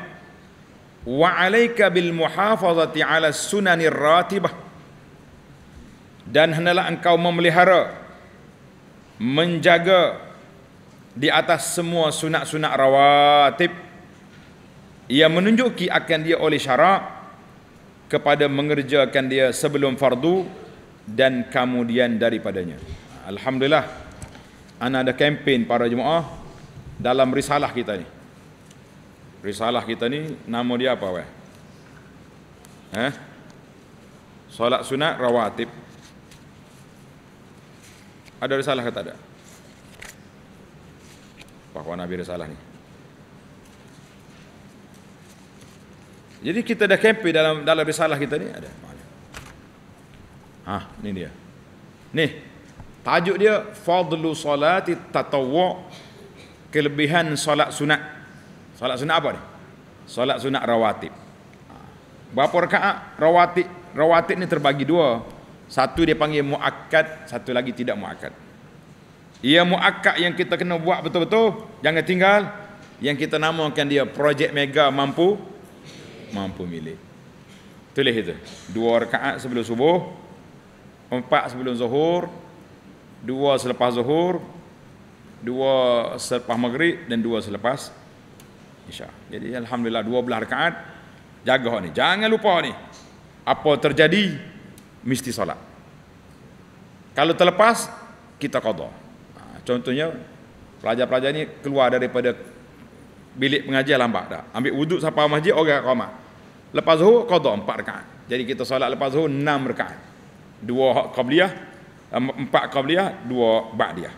A: Wa alayka bil muhafazati ala sunanir ratibah dan hendaklah engkau memelihara menjaga di atas semua sunat-sunat rawatib ia menunjuki akan dia oleh syarak kepada mengerjakan dia sebelum fardu dan kemudian daripadanya alhamdulillah ana ada kempen para jemaah dalam risalah kita ni risalah kita ni nama dia apa weh eh solat sunat rawatib ada risalah ke tak ada? Pahwa Nabi risalah ni. Jadi kita dah kempi dalam dalam risalah kita ni ada. Ah, ni dia. Ni. Tajuk dia fadlu salati tatawwu kelebihan solat sunat. Solat sunat apa ni? Solat sunat rawatib. Ah. Berapa rakaat rawatib? Rawatib ni terbagi dua. Satu dia panggil muakkad, satu lagi tidak muakkad. Ia muakkad yang kita kena buat betul-betul, jangan tinggal. Yang kita namakan dia projek mega mampu mampu milik. Tulis itu. Dua rakaat sebelum subuh, empat sebelum zuhur, dua selepas zuhur, dua selepas maghrib dan dua selepas isya. Jadi alhamdulillah dua belah rakaat jaga ni. Jangan lupa ni. Apa terjadi mesti solat kalau terlepas kita qada ha, contohnya pelajar-pelajar ni keluar daripada bilik pengajian lambat dah ambil wuduk sampai masjid orang qomat lepas zuhur qada empat rakaat jadi kita solat lepas zuhur enam rakaat dua hak qabliyah empat qabliyah dua ba'diyah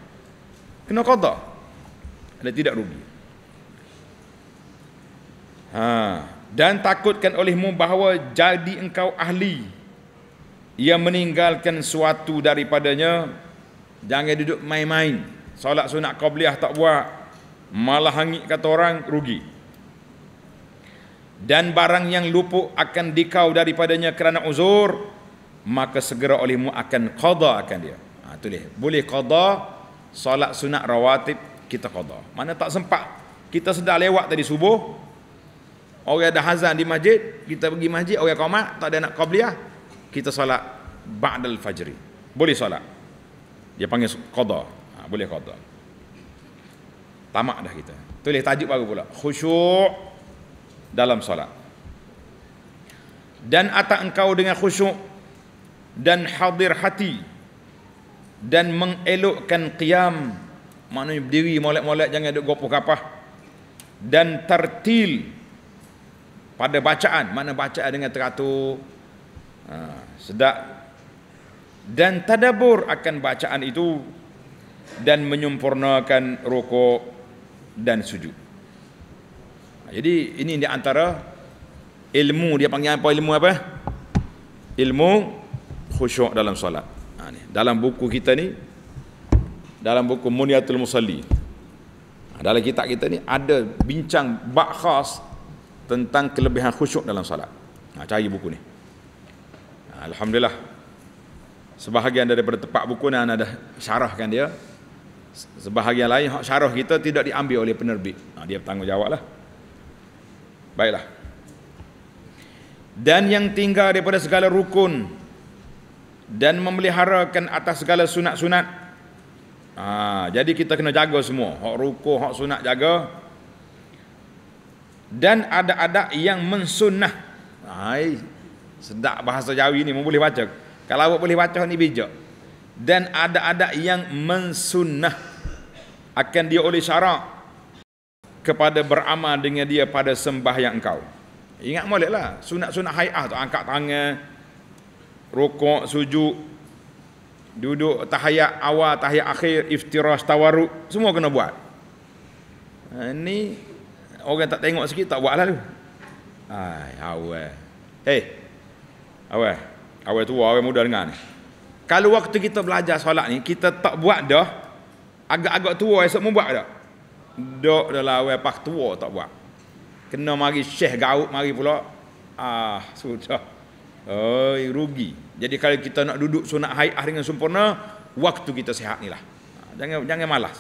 A: kena qada dan tidak rugi ha dan takutkan olehmu bahawa jadi engkau ahli ia meninggalkan suatu daripadanya jangan duduk main-main solat sunat qabliyah tak buat malah hangit kata orang rugi dan barang yang lupuk akan dikau daripadanya kerana uzur maka segera olehmu akan qada akan dia ha tu boleh qada solat sunat rawatib kita qada mana tak sempat kita sedar lewat tadi subuh orang ada hazan di masjid kita pergi masjid orang qamat tak ada nak qabliyah kita solat ba'dal fajri. Boleh solat. Dia panggil qada. Ha, boleh qada. Tamak dah kita. Tulis tajuk baru pula. Khusyuk dalam solat. Dan atak engkau dengan khusyuk dan hadir hati dan mengelokkan qiyam maknanya berdiri molek-molek jangan ada gopoh kapah dan tertil pada bacaan mana bacaan dengan teratur ha, sedap dan tadabur akan bacaan itu dan menyempurnakan rukuk dan sujud ha, jadi ini di antara ilmu dia panggil apa ilmu apa ilmu khusyuk dalam solat ha, dalam buku kita ni dalam buku Muniatul Musalli ha, dalam kitab kita ni ada bincang bab khas tentang kelebihan khusyuk dalam salat. Ha, cari buku ni. Alhamdulillah Sebahagian daripada tepat buku ni ada syarahkan dia Sebahagian lain syarah kita tidak diambil oleh penerbit ha, Dia bertanggungjawab lah Baiklah Dan yang tinggal daripada segala rukun Dan memeliharakan atas segala sunat-sunat ha, Jadi kita kena jaga semua Hak rukun, hak sunat jaga Dan ada ada yang mensunah. Haa sedak bahasa Jawi ni boleh baca. Kalau awak boleh baca ni bijak. Dan ada-ada yang mensunnah akan dia oleh syarak kepada beramal dengan dia pada sembah yang engkau. Ingat moleklah sunat-sunat haiah tu angkat tangan rukuk sujud duduk tahayat awal tahayat akhir iftirash tawarruk semua kena buat. Ini ha, orang tak tengok sikit tak buat lah tu. Ai awal. Hey, eh. eh, Awal. Awal tua, awal muda dengar ni. Kalau waktu kita belajar solat ni, kita tak buat dah, agak-agak tua esok mau buat dah. Dok dalam awal pak tua tak buat. Kena mari syekh gaut mari pula. Ah, sudah. Oi, rugi. Jadi kalau kita nak duduk sunat haiah dengan sempurna, waktu kita sihat ni lah. Ah, jangan jangan malas.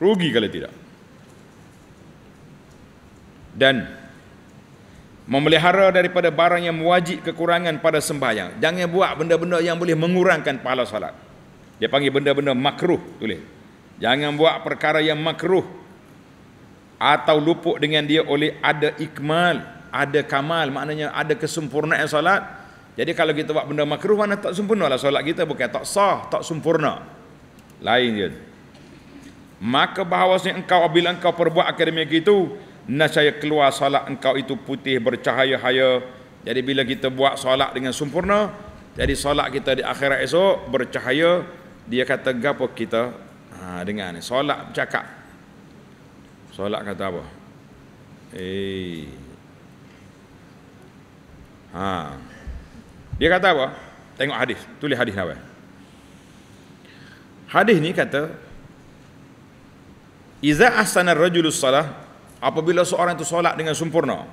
A: Rugi kalau tidak. Dan memelihara daripada barang yang wajib kekurangan pada sembahyang jangan buat benda-benda yang boleh mengurangkan pahala salat. dia panggil benda-benda makruh tulis jangan buat perkara yang makruh atau lupuk dengan dia oleh ada ikmal ada kamal maknanya ada kesempurnaan salat. jadi kalau kita buat benda makruh mana tak sempurna lah salat kita bukan tak sah tak sempurna lain dia maka bahawasnya engkau apabila engkau perbuat akademik itu Nasaya keluar solat engkau itu putih bercahaya-haya jadi bila kita buat solat dengan sempurna jadi solat kita di akhirat esok bercahaya dia kata gapo kita ha, dengar ni solat cakap solat kata apa eh ha dia kata apa tengok hadis tulis hadis apa hadis ni kata Iza asana rajulus salah Apabila seorang itu solat dengan sempurna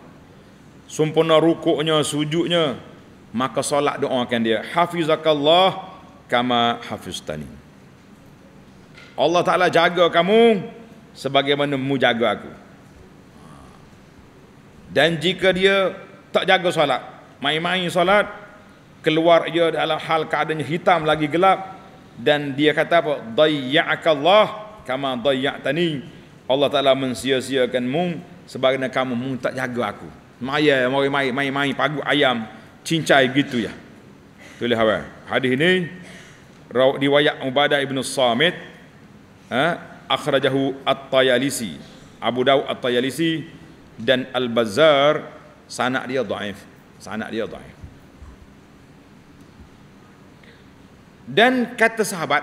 A: Sempurna rukuknya, sujudnya Maka solat doakan dia Hafizakallah Kama hafiztani Allah Ta'ala jaga kamu Sebagaimana mu jaga aku Dan jika dia tak jaga solat Main-main solat Keluar dia dalam hal keadaannya hitam lagi gelap Dan dia kata apa Dayya'akallah Kama dayya'tani Dayya'akallah Allah Ta'ala mensia-siakan mu sebabnya kamu mu tak jaga aku. Maya, mari mai mai mai pagu ayam cincai gitu ya. Tulis lah, apa? Hadis ini riwayat Ubadah Ibn Samit ha? akhrajahu At-Tayalisi Abu Dawud At-Tayalisi dan Al-Bazzar sanak dia daif sanak dia daif dan kata sahabat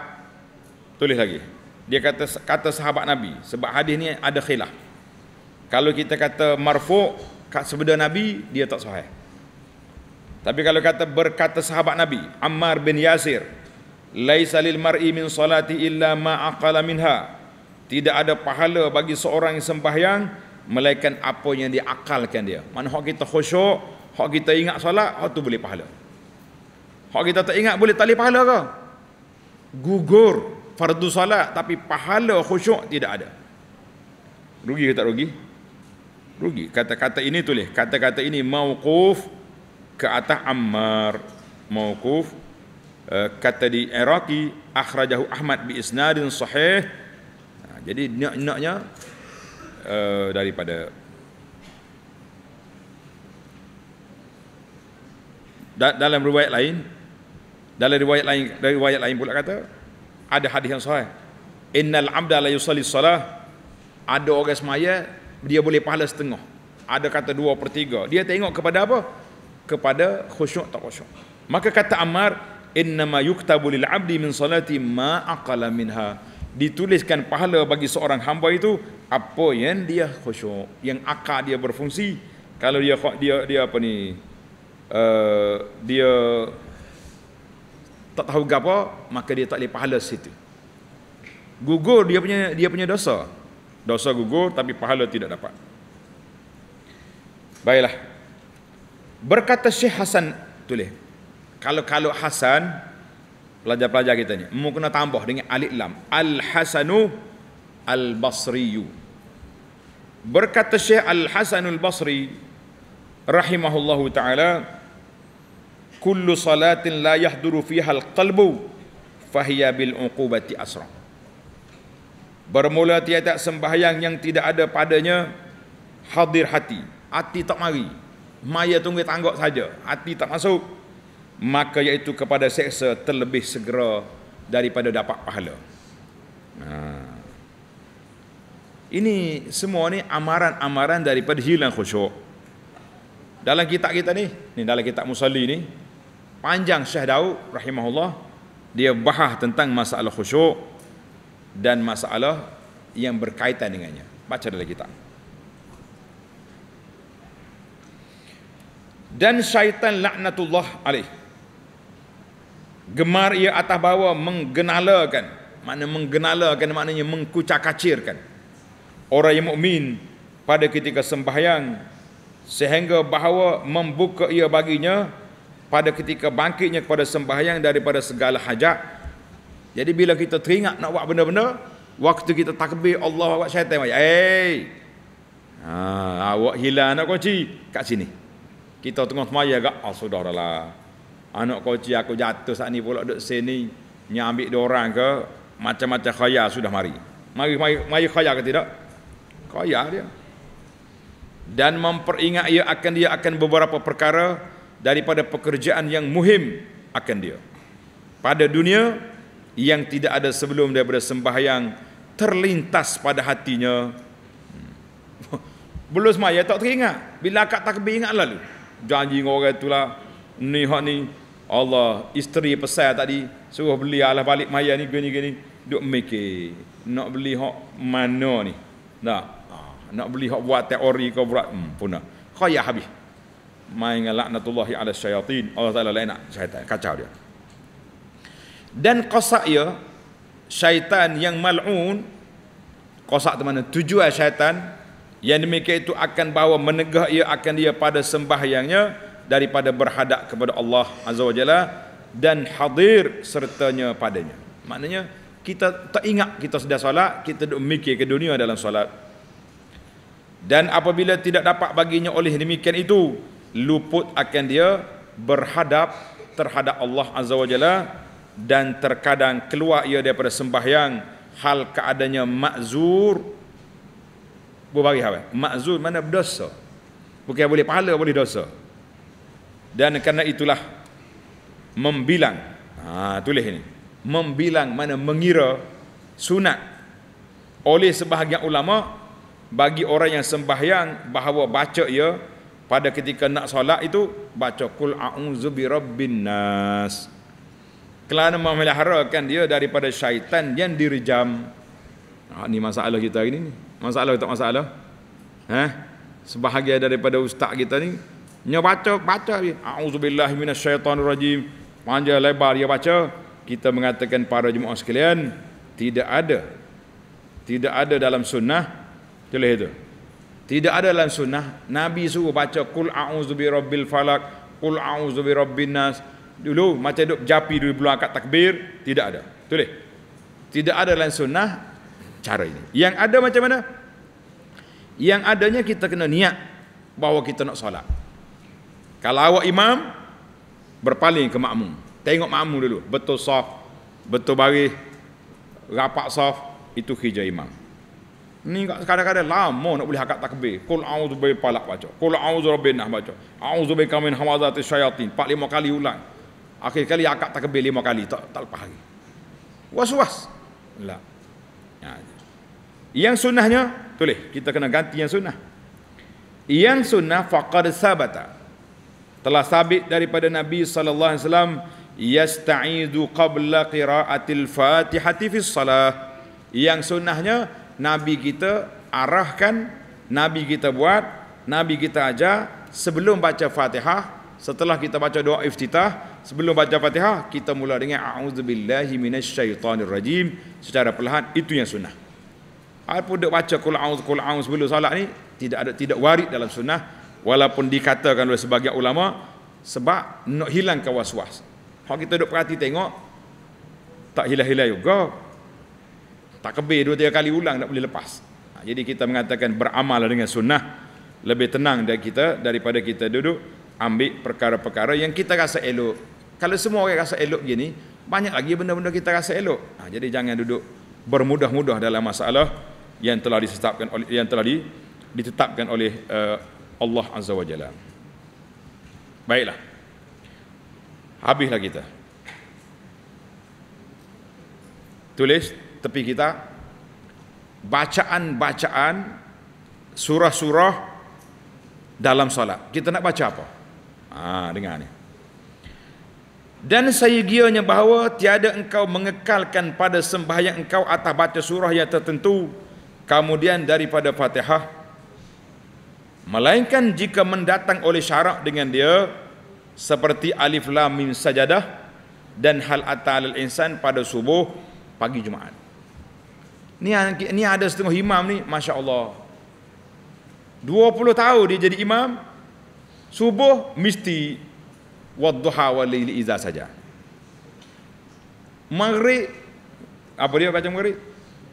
A: tulis lagi dia kata kata sahabat Nabi sebab hadis ni ada khilaf. Kalau kita kata marfu' kat sebeda Nabi dia tak sahih. Tapi kalau kata berkata sahabat Nabi Ammar bin Yasir laisa lil mar'i min salati illa ma aqala minha. Tidak ada pahala bagi seorang yang sembahyang melainkan apa yang diakalkan dia. Mana hak kita khusyuk, hak kita ingat solat, hak tu boleh pahala. Hak kita tak ingat boleh tak boleh pahala ke? Gugur fardu solat tapi pahala khusyuk tidak ada. Rugi ke tak rugi? Rugi. Kata-kata ini tulis. Kata-kata ini mauquf ke atas Ammar. Mauquf eh, kata di Iraqi akhrajahu Ahmad bi isnadin sahih. Ha, jadi nak-naknya eh, daripada dalam riwayat lain dalam riwayat lain dari riwayat lain pula kata ada hadis yang sahih innal abda la yusalli salah ada orang semaya dia boleh pahala setengah ada kata dua per tiga dia tengok kepada apa kepada khusyuk tak khusyuk maka kata Ammar innama yuktabu lil abdi min salati ma aqala minha dituliskan pahala bagi seorang hamba itu apa yang dia khusyuk yang akal dia berfungsi kalau dia dia dia apa ni uh, dia tak tahu gapo maka dia tak boleh pahala situ gugur dia punya dia punya dosa dosa gugur tapi pahala tidak dapat baiklah berkata Syekh Hasan tulis kalau kalau Hasan pelajar-pelajar kita ni mu kena tambah dengan alif lam al hasanu al basri berkata Syekh al hasanul basri rahimahullahu taala kullu salatin la yahduru fiha al-qalbu fahiya bil uqubati asra bermula tiada sembahyang yang tidak ada padanya hadir hati hati tak mari maya tunggu tanggok saja hati tak masuk maka iaitu kepada seksa terlebih segera daripada dapat pahala ha. ini semua ni amaran-amaran daripada hilang khusyuk dalam kitab kita ni ni dalam kitab musalli ni panjang Syekh Daud rahimahullah dia bahas tentang masalah khusyuk dan masalah yang berkaitan dengannya. Baca dalam kitab. Dan syaitan laknatullah alaih. Gemar ia atas bawah menggenalakan. Maknanya menggenalakan maknanya mengkucakacirkan. Orang yang mukmin pada ketika sembahyang. Sehingga bahawa membuka ia baginya pada ketika bangkitnya kepada sembahyang daripada segala hajat. Jadi bila kita teringat nak buat benda-benda, waktu kita takbir Allah buat syaitan baik. Hey. Ha, awak hilang anak kunci kat sini. Kita tengah semaya agak, ah lah Anak kunci aku jatuh saat ni pula duduk sini, nyambik dia orang ke, macam-macam khayal sudah mari. Mari, mari, mari khayal ke tidak? Khayal dia. Dan memperingat ia akan dia akan beberapa perkara, daripada pekerjaan yang muhim akan dia. Pada dunia yang tidak ada sebelum daripada sembahyang terlintas pada hatinya. Hmm. Belum semaya tak teringat. Bila akak takbir ingat lalu. Janji dengan orang itulah. Ni hak ni. Allah isteri pesan tadi. Suruh beli alah balik maya ni gini gini. Duk mikir. Nak beli hak mana ni. Tak. Ah, nak beli hak buat teori kau berat Hmm, punah. Khayah habis. Maing laknatullahi ala syayatin Allah Ta'ala lain nak syaitan Kacau dia Dan kosak ya Syaitan yang mal'un Kosak teman mana Tujuan syaitan Yang demikian itu akan bawa menegah ia Akan dia pada sembahyangnya Daripada berhadap kepada Allah Azza wajalla Dan hadir sertanya padanya Maknanya kita tak ingat kita sedang solat Kita duduk mikir ke dunia dalam solat dan apabila tidak dapat baginya oleh demikian itu luput akan dia berhadap terhadap Allah Azza wa Jalla dan terkadang keluar ia daripada sembahyang hal keadanya makzur berbagai hal eh? makzur mana berdosa bukan boleh pahala boleh dosa dan kerana itulah membilang ha, tulis ini membilang mana mengira sunat oleh sebahagian ulama bagi orang yang sembahyang bahawa baca ia pada ketika nak solat itu baca kul a'udzu birabbin nas kerana memeliharakan dia daripada syaitan yang direjam ha, ah, ini masalah kita hari ini masalah atau tak masalah ha? sebahagian daripada ustaz kita ni dia baca baca a'udzubillahi minasyaitonirrajim panjang lebar dia baca kita mengatakan para jemaah sekalian tidak ada tidak ada dalam sunnah celah itu tidak ada dalam sunnah Nabi suruh baca Qul a'udhu bi rabbil falak Qul a'udhu bi rabbin nas Dulu macam duduk japi dulu belum angkat takbir Tidak ada Tulis Tidak ada dalam sunnah Cara ini Yang ada macam mana? Yang adanya kita kena niat Bahawa kita nak solat Kalau awak imam Berpaling ke makmum Tengok makmum dulu Betul soft Betul baris Rapat soft Itu hijau imam Ni kadang-kadang lama nak boleh hakat takbir. Kul a'udzu bi palak baca. Kul a'udzu rabbin nah baca. A'udzu bi kamin hamazati syayatin. 4 lima kali ulang. Akhir kali hakat takbir lima kali tak tak lepas lagi. Was-was. Lah. Ya. Yang sunnahnya tulis kita kena ganti yang sunnah. Yang sunnah faqad sabata. Telah sabit daripada Nabi sallallahu alaihi wasallam yasta'idu qabla qira'atil fatihati fis salah. Yang sunnahnya Nabi kita arahkan, Nabi kita buat, Nabi kita ajar sebelum baca Fatihah, setelah kita baca doa iftitah, sebelum baca Fatihah kita mula dengan auzubillahi minasyaitonirrajim secara perlahan itu yang sunnah. Apapun dak baca kul auz kul auz sebelum solat ni tidak ada tidak warid dalam sunnah walaupun dikatakan oleh sebagian ulama sebab nak hilangkan waswas. Kalau kita duk perhati tengok tak hilang-hilang juga. Tak kebe, dua tiga kali ulang tak boleh lepas. Ha, jadi kita mengatakan beramal dengan sunnah lebih tenang dari kita daripada kita duduk ambil perkara-perkara yang kita rasa elok. Kalau semua orang rasa elok gini, banyak lagi benda-benda kita rasa elok. Ha, jadi jangan duduk bermudah-mudah dalam masalah yang telah ditetapkan oleh yang telah ditetapkan oleh eh, Allah Azza wa Jalla. Baiklah. Habislah kita. Tulis tepi kita bacaan-bacaan surah-surah dalam solat. Kita nak baca apa? Ha, dengar ni. Dan saya gianya bahawa tiada engkau mengekalkan pada sembahyang engkau atas baca surah yang tertentu kemudian daripada Fatihah melainkan jika mendatang oleh syarak dengan dia seperti alif lam mim sajadah dan hal atal al insan pada subuh pagi Jumaat. Ni ni ada setengah imam ni, masya-Allah. 20 tahun dia jadi imam. Subuh mesti wadduha wal laili iza saja. Maghrib apa dia baca maghrib?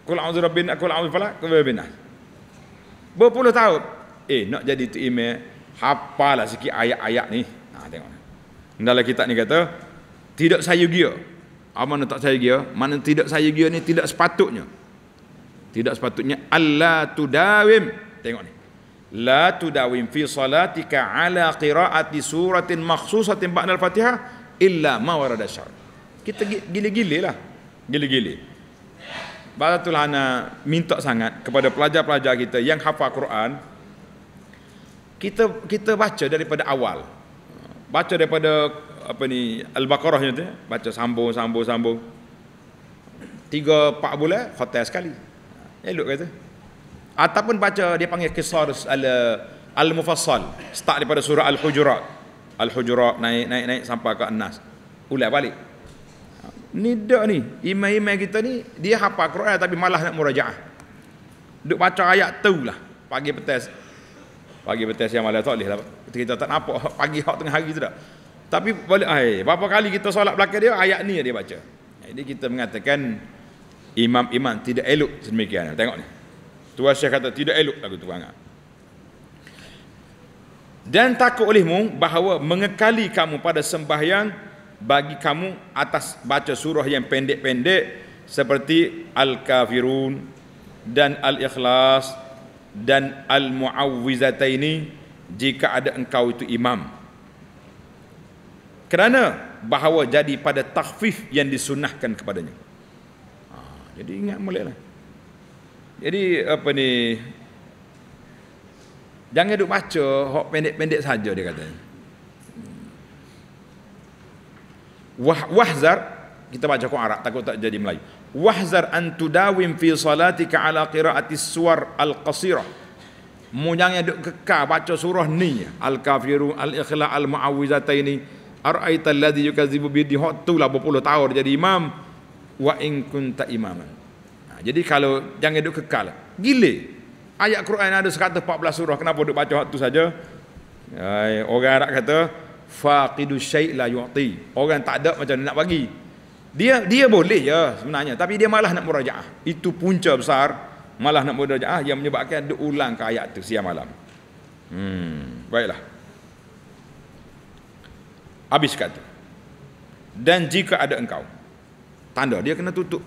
A: Qul a'udzu rabbin aku a'udzu falak wa bin nas. tahun. Eh nak jadi tu imam, hafalah sikit ayat-ayat ni. Ha nah, tengok. Dalam kitab ni kata tidak saya gear. Apa mana tak saya gear? Mana tidak saya gear ni tidak sepatutnya tidak sepatutnya Allah Tu Dawim tengok ni la Dawim fi salatika ala qiraati suratin makhsusatin ba'da al-fatihah illa ma warada syar kita gile-gile lah gile-gile Baratul Hana minta sangat kepada pelajar-pelajar kita yang hafal Quran kita kita baca daripada awal baca daripada apa ni al-baqarah ni baca sambung sambung sambung 3 4 bulan khatam sekali Elok kata. Ataupun baca dia panggil kisah al Al-Mufassal. Start daripada surah Al-Hujurat. Al-Hujurat naik naik naik sampai ke Anas. Ulang balik. Ni dak ni. Imam-imam kita ni dia hafal Quran tapi malah nak murajaah. Duk baca ayat tu lah. Pagi petas. Pagi petas yang malas tak boleh lah. Kita tak nampak pagi hak tengah hari tu dah. Tapi balik ai. Berapa kali kita solat belakang dia ayat ni dia baca. Jadi kita mengatakan Imam imam tidak elok sedemikian. Tengok ni. Tuan Syekh kata tidak elok lagu tu bang. Dan takut olehmu bahawa mengekali kamu pada sembahyang bagi kamu atas baca surah yang pendek-pendek seperti Al-Kafirun dan Al-Ikhlas dan Al-Muawwizataini jika ada engkau itu imam. Kerana bahawa jadi pada takhfif yang disunnahkan kepadanya. Jadi ingat baliklah. Jadi apa ni? Jangan duk baca hok pendek-pendek saja dia kata. Wah wahzar kita baca kau Arab takut tak jadi Melayu. Wahzar antudawim fi salatika ala qiraati suwar al-qasirah. Mu jangan duk kekal baca surah ni Al-Kafiru Al-Ikhla Al-Muawwizataini Ar-Aita alladhi yukazibu bidhi Hak tu lah berpuluh tahun jadi imam wa in kunta imaman. Ha, jadi kalau jangan duduk kekal. gile. Ayat Quran ada 114 surah kenapa duduk baca waktu saja? Ay, orang Arab kata faqidu syai' la yu'ti. Orang tak ada macam nak bagi. Dia dia boleh ya sebenarnya tapi dia malah nak murajaah. Itu punca besar malah nak murajaah yang menyebabkan duduk ulang ke ayat tu siang malam. Hmm, baiklah. Habis kata. Dan jika ada engkau tanda dia kena tutup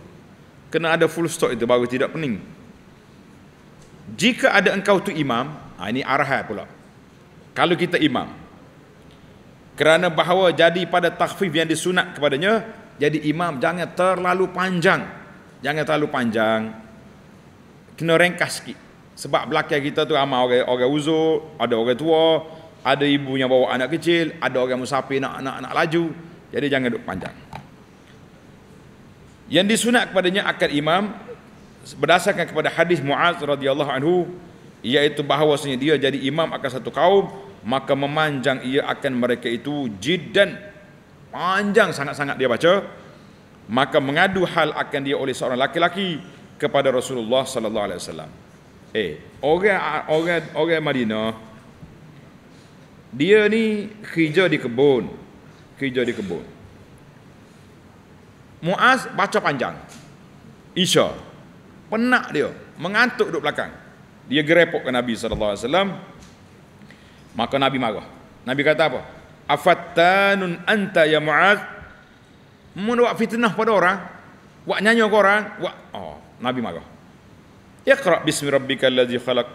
A: kena ada full stop itu baru tidak pening jika ada engkau tu imam ha, ini arahan pula kalau kita imam kerana bahawa jadi pada takhfif yang disunat kepadanya jadi imam jangan terlalu panjang jangan terlalu panjang kena ringkas sikit sebab belakang kita tu ramai orang orang uzur ada orang tua ada ibu yang bawa anak kecil ada orang musafir nak nak nak laju jadi jangan duduk panjang yang disunat kepadanya akad imam berdasarkan kepada hadis Muaz radhiyallahu anhu iaitu bahawasanya dia jadi imam akan satu kaum maka memanjang ia akan mereka itu jiddan panjang sangat-sangat dia baca maka mengadu hal akan dia oleh seorang laki-laki kepada Rasulullah sallallahu alaihi wasallam eh orang orang orang Madinah dia ni kerja di kebun kerja di kebun Muaz baca panjang. Isya. penak dia, mengantuk duduk belakang. Dia gerepok ke Nabi sallallahu alaihi wasallam. Maka Nabi marah. Nabi kata apa? Afattanun anta ya Muaz? Mun buat fitnah pada orang, buat nyanyi ke orang, buat oh, Nabi marah. Iqra bismi rabbikal ladzi khalaq.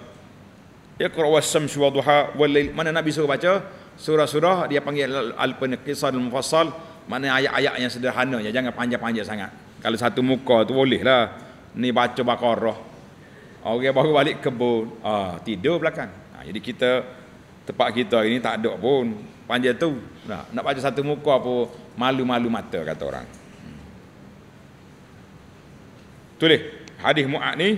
A: Iqra was-samsi wa duha wal-lail. Mana Nabi suruh baca? Surah-surah dia panggil al-qisar al-mufassal. al- mana ayat-ayat yang sederhana ya jangan panjang-panjang sangat kalau satu muka tu boleh lah ni baca bakarah orang okay, baru balik kebun ah, tidur belakang ah, jadi kita tempat kita ini tak ada pun panjang tu nah, nak baca satu muka pun malu-malu mata kata orang tulis hadis mu'ad ni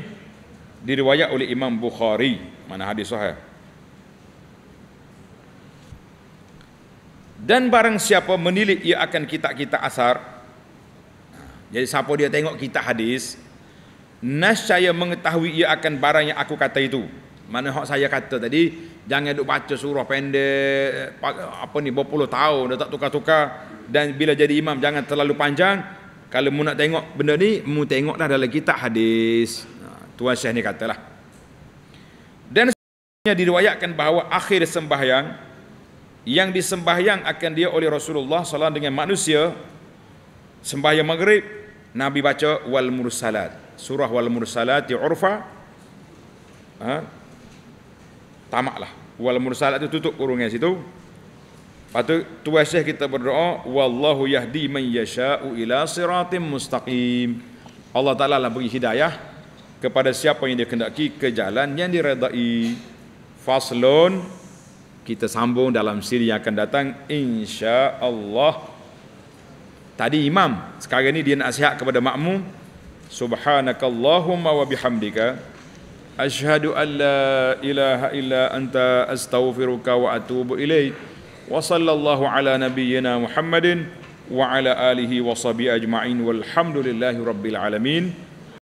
A: diriwayat oleh Imam Bukhari mana hadis sahih dan barang siapa menilik ia akan kitab-kitab asar jadi siapa dia tengok kitab hadis nascaya mengetahui ia akan barang yang aku kata itu mana hak saya kata tadi jangan duk baca surah pendek apa ni berpuluh tahun dah tak tukar-tukar dan bila jadi imam jangan terlalu panjang kalau mu nak tengok benda ni mu tengoklah dalam kitab hadis ha, tuan syekh ni katalah dan diriwayatkan bahawa akhir sembahyang yang disembahyang akan dia oleh Rasulullah SAW dengan manusia sembahyang maghrib Nabi baca wal mursalat surah wal mursalat di urfa ha? tamaklah wal mursalat itu tutup kurungnya situ Lepas tu tuan syekh kita berdoa wallahu yahdi man yasha'u ila siratim mustaqim Allah Ta'ala lah beri hidayah kepada siapa yang dia kendaki ke jalan yang diredai faslun kita sambung dalam siri yang akan datang insya-Allah. Tadi imam, sekarang ini dia nak nasihat kepada makmum. Subhanakallahumma wa bihamdika asyhadu an la ilaha illa anta astaghfiruka wa atubu ilaik. Wa sallallahu ala nabiyyina Muhammadin wa ala alihi wa sahbihi ajma'in walhamdulillahi rabbil alamin.